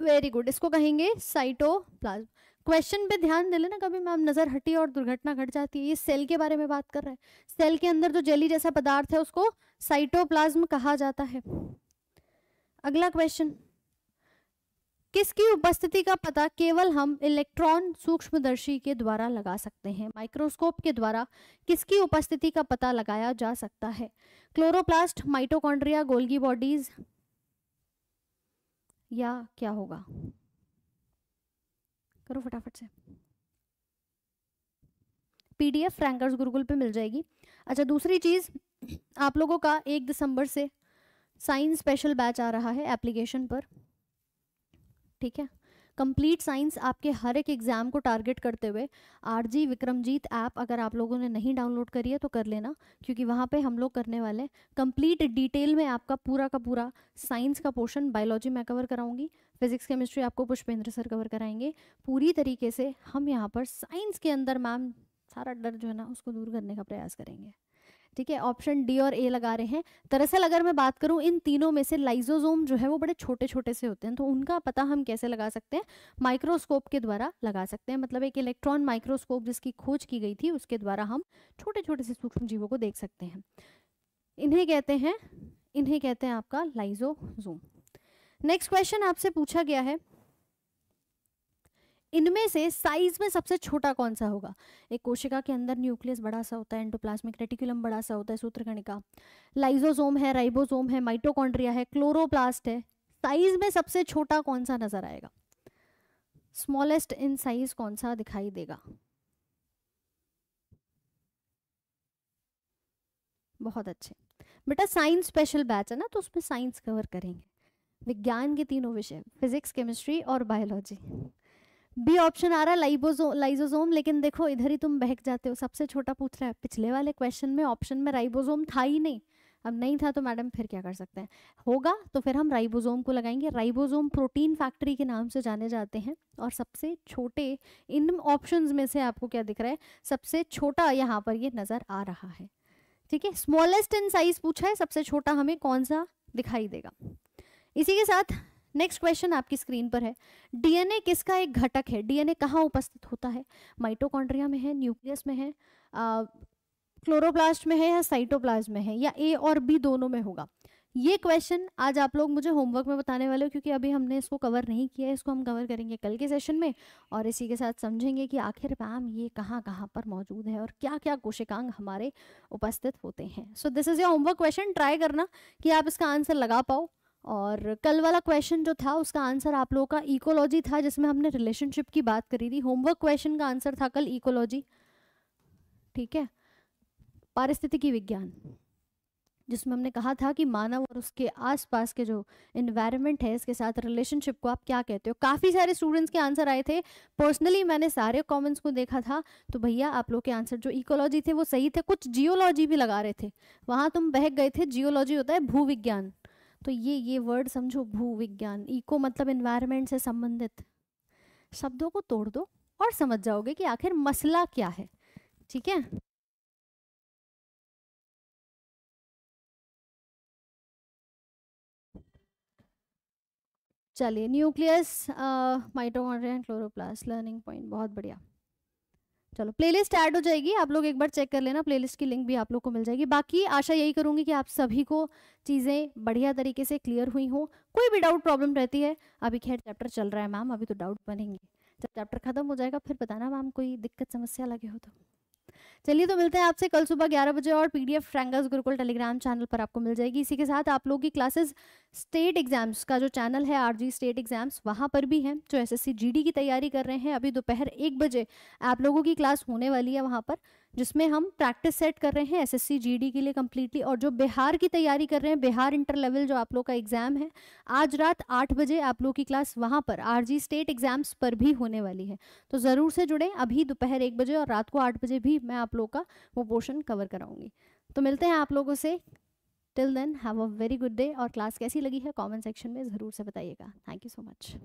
वेरी गुड इसको कहेंगे साइटो क्वेश्चन पे ध्यान दे लेना कभी मैम नजर हटी और दुर्घटना घट जाती है ये सेल के बारे में बात कर रहा है सेल के अंदर जो जेली जैसा पदार्थ है उसको साइटोप्लाज्म कहा जाता है अगला क्वेश्चन किसकी उपस्थिति का पता केवल हम इलेक्ट्रॉन सूक्ष्मदर्शी के द्वारा लगा सकते हैं माइक्रोस्कोप के द्वारा किसकी उपस्थिति का पता लगाया जा सकता है क्लोरोप्लास्ट माइटोकॉन्ड्रिया गोल्गी बॉडीज या क्या होगा करो फटाफट से पीडीएफ फ्रैंकर्स गूगल पे मिल जाएगी अच्छा दूसरी चीज़ आप लोगों का एक दिसंबर से साइंस स्पेशल बैच आ रहा है एप्लीकेशन पर ठीक है कंप्लीट साइंस आपके हर एक एग्ज़ाम को टारगेट करते हुए आर जी विक्रमजीत ऐप अगर आप लोगों ने नहीं डाउनलोड करी है तो कर लेना क्योंकि वहाँ पे हम लोग करने वाले हैं कंप्लीट डिटेल में आपका पूरा का पूरा साइंस का पोर्शन बायोलॉजी मैं कवर कराऊंगी फिजिक्स केमिस्ट्री आपको पुष्पेंद्र सर कवर कराएंगे पूरी तरीके से हम यहाँ पर साइंस के अंदर मैम सारा डर जो है ना उसको दूर करने का प्रयास करेंगे ठीक है ऑप्शन डी और ए लगा रहे हैं दरअसल अगर मैं बात करूं इन तीनों में से लाइजोजोम जो है वो बड़े छोटे छोटे से होते हैं तो उनका पता हम कैसे लगा सकते हैं माइक्रोस्कोप के द्वारा लगा सकते हैं मतलब एक इलेक्ट्रॉन माइक्रोस्कोप जिसकी खोज की गई थी उसके द्वारा हम छोटे छोटे से सूक्ष्म जीवों को देख सकते हैं इन्हें कहते हैं इन्हें कहते हैं आपका लाइजोजोम नेक्स्ट क्वेश्चन आपसे पूछा गया है इनमें से साइज में सबसे छोटा कौन सा होगा एक कोशिका के अंदर न्यूक्लियस बड़ा सा होता है एंडोप्लाज्मिक रेटिकुलम बड़ा सा होता है सूत्रकणिका लाइजोसोम है राइबोसोम है माइटोकॉन्ड्रिया है क्लोरोप्लास्ट है साइज में सबसे छोटा कौन सा नजर आएगा स्मॉलेस्ट इन साइज कौन सा दिखाई देगा बहुत अच्छे बेटा साइंस स्पेशल बैच है ना तो उसमें साइंस कवर करेंगे विज्ञान के तीनों विषय फिजिक्स केमिस्ट्री और बायोलॉजी बी ऑप्शन आ रहा है लाइबोजो लाइजोजोम लेकिन देखो इधर ही तुम बहक जाते हो सबसे छोटा पूछ रहा है पिछले वाले क्वेश्चन में ऑप्शन में राइबोजोम था ही नहीं अब नहीं था तो मैडम फिर क्या कर सकते हैं होगा तो फिर हम राइबोसोम को लगाएंगे राइबोजोम प्रोटीन फैक्ट्री के नाम से जाने जाते हैं और सबसे छोटे इन ऑप्शंस में से आपको क्या दिख रहा है सबसे छोटा यहाँ पर ये नज़र आ रहा है ठीक है स्मॉलेस्ट इन साइज पूछा है सबसे छोटा हमें कौन सा दिखाई देगा इसी के साथ नेक्स्ट क्वेश्चन आपकी स्क्रीन पर है डीएनए किसका एक घटक है डीएनए कहाँ उपस्थित होता है माइटोकॉन्ड्रिया में है न्यूक्लियस में है क्लोरोप्लास्ट में है या साइटोप्लास्ट में है या ए और बी दोनों में होगा ये क्वेश्चन आज आप लोग मुझे होमवर्क में बताने वाले हो क्योंकि अभी हमने इसको कवर नहीं किया है इसको हम कवर करेंगे कल के सेशन में और इसी के साथ समझेंगे कि आखिर मैम ये कहाँ कहाँ पर मौजूद है और क्या क्या कोशिकांग हमारे उपस्थित होते हैं so this is your homework question try करना कि आप इसका आंसर लगा पाओ और कल वाला क्वेश्चन जो था उसका आंसर आप लोगों का इकोलॉजी था जिसमें हमने रिलेशनशिप की बात करी थी होमवर्क क्वेश्चन का आंसर था कल इकोलॉजी ठीक है पारिस्थितिकी विज्ञान जिसमें हमने कहा था कि मानव और उसके आसपास के जो इन्वायरमेंट है इसके साथ रिलेशनशिप को आप क्या कहते हो काफ़ी सारे स्टूडेंट्स के आंसर आए थे पर्सनली मैंने सारे कमेंट्स को देखा था तो भैया आप लोग के आंसर जो इकोलॉजी थे वो सही थे कुछ जियोलॉजी भी लगा रहे थे वहाँ तुम बह गए थे जियोलॉजी होता है विज्ञान तो ये ये वर्ड समझो भू विज्ञान इको मतलब इन्वायरमेंट से संबंधित शब्दों को तोड़ दो और समझ जाओगे कि आखिर मसला क्या है ठीक है चलिए nucleus mitochondria chloroplast learning point बहुत बढ़िया चलो प्लेलिस्ट ऐड हो जाएगी आप लोग एक बार चेक कर लेना प्लेलिस्ट की लिंक भी आप लोग को मिल जाएगी बाकी आशा यही करूंगी कि आप सभी को चीज़ें बढ़िया तरीके से क्लियर हुई हों कोई भी डाउट प्रॉब्लम रहती है अभी खैर चैप्टर चल रहा है मैम अभी तो डाउट बनेंगे जब चैप्टर खत्म हो जाएगा फिर बताना मैम कोई दिक्कत समस्या लगे हो तो चलिए तो मिलते हैं आपसे कल सुबह ग्यारह बजे और P D F Gurukul Telegram channel पर आपको मिल जाएगी इसी के साथ आप लोगों की क्लासेस स्टेट एग्जाम्स का जो चैनल है आर जी स्टेट एग्जाम्स वहाँ पर भी हैं जो S S C G D की तैयारी कर रहे हैं अभी दोपहर एक बजे आप लोगों की क्लास होने वाली है वहाँ पर जिसमें हम प्रैक्टिस सेट कर रहे हैं एसएससी जीडी के लिए कम्प्लीटली और जो बिहार की तैयारी कर रहे हैं बिहार इंटर लेवल जो आप लोग का एग्ज़ाम है आज रात आठ बजे आप लोग की क्लास वहाँ पर आरजी स्टेट एग्ज़ाम्स पर भी होने वाली है तो ज़रूर से जुड़ें अभी दोपहर एक बजे और रात को आठ बजे भी मैं आप लोग का वो पोर्शन कवर कराऊंगी तो मिलते हैं आप लोगों से till then have a very good day और क्लास कैसी लगी है कॉमेंट सेक्शन में ज़रूर से बताइएगा थैंक यू सो मच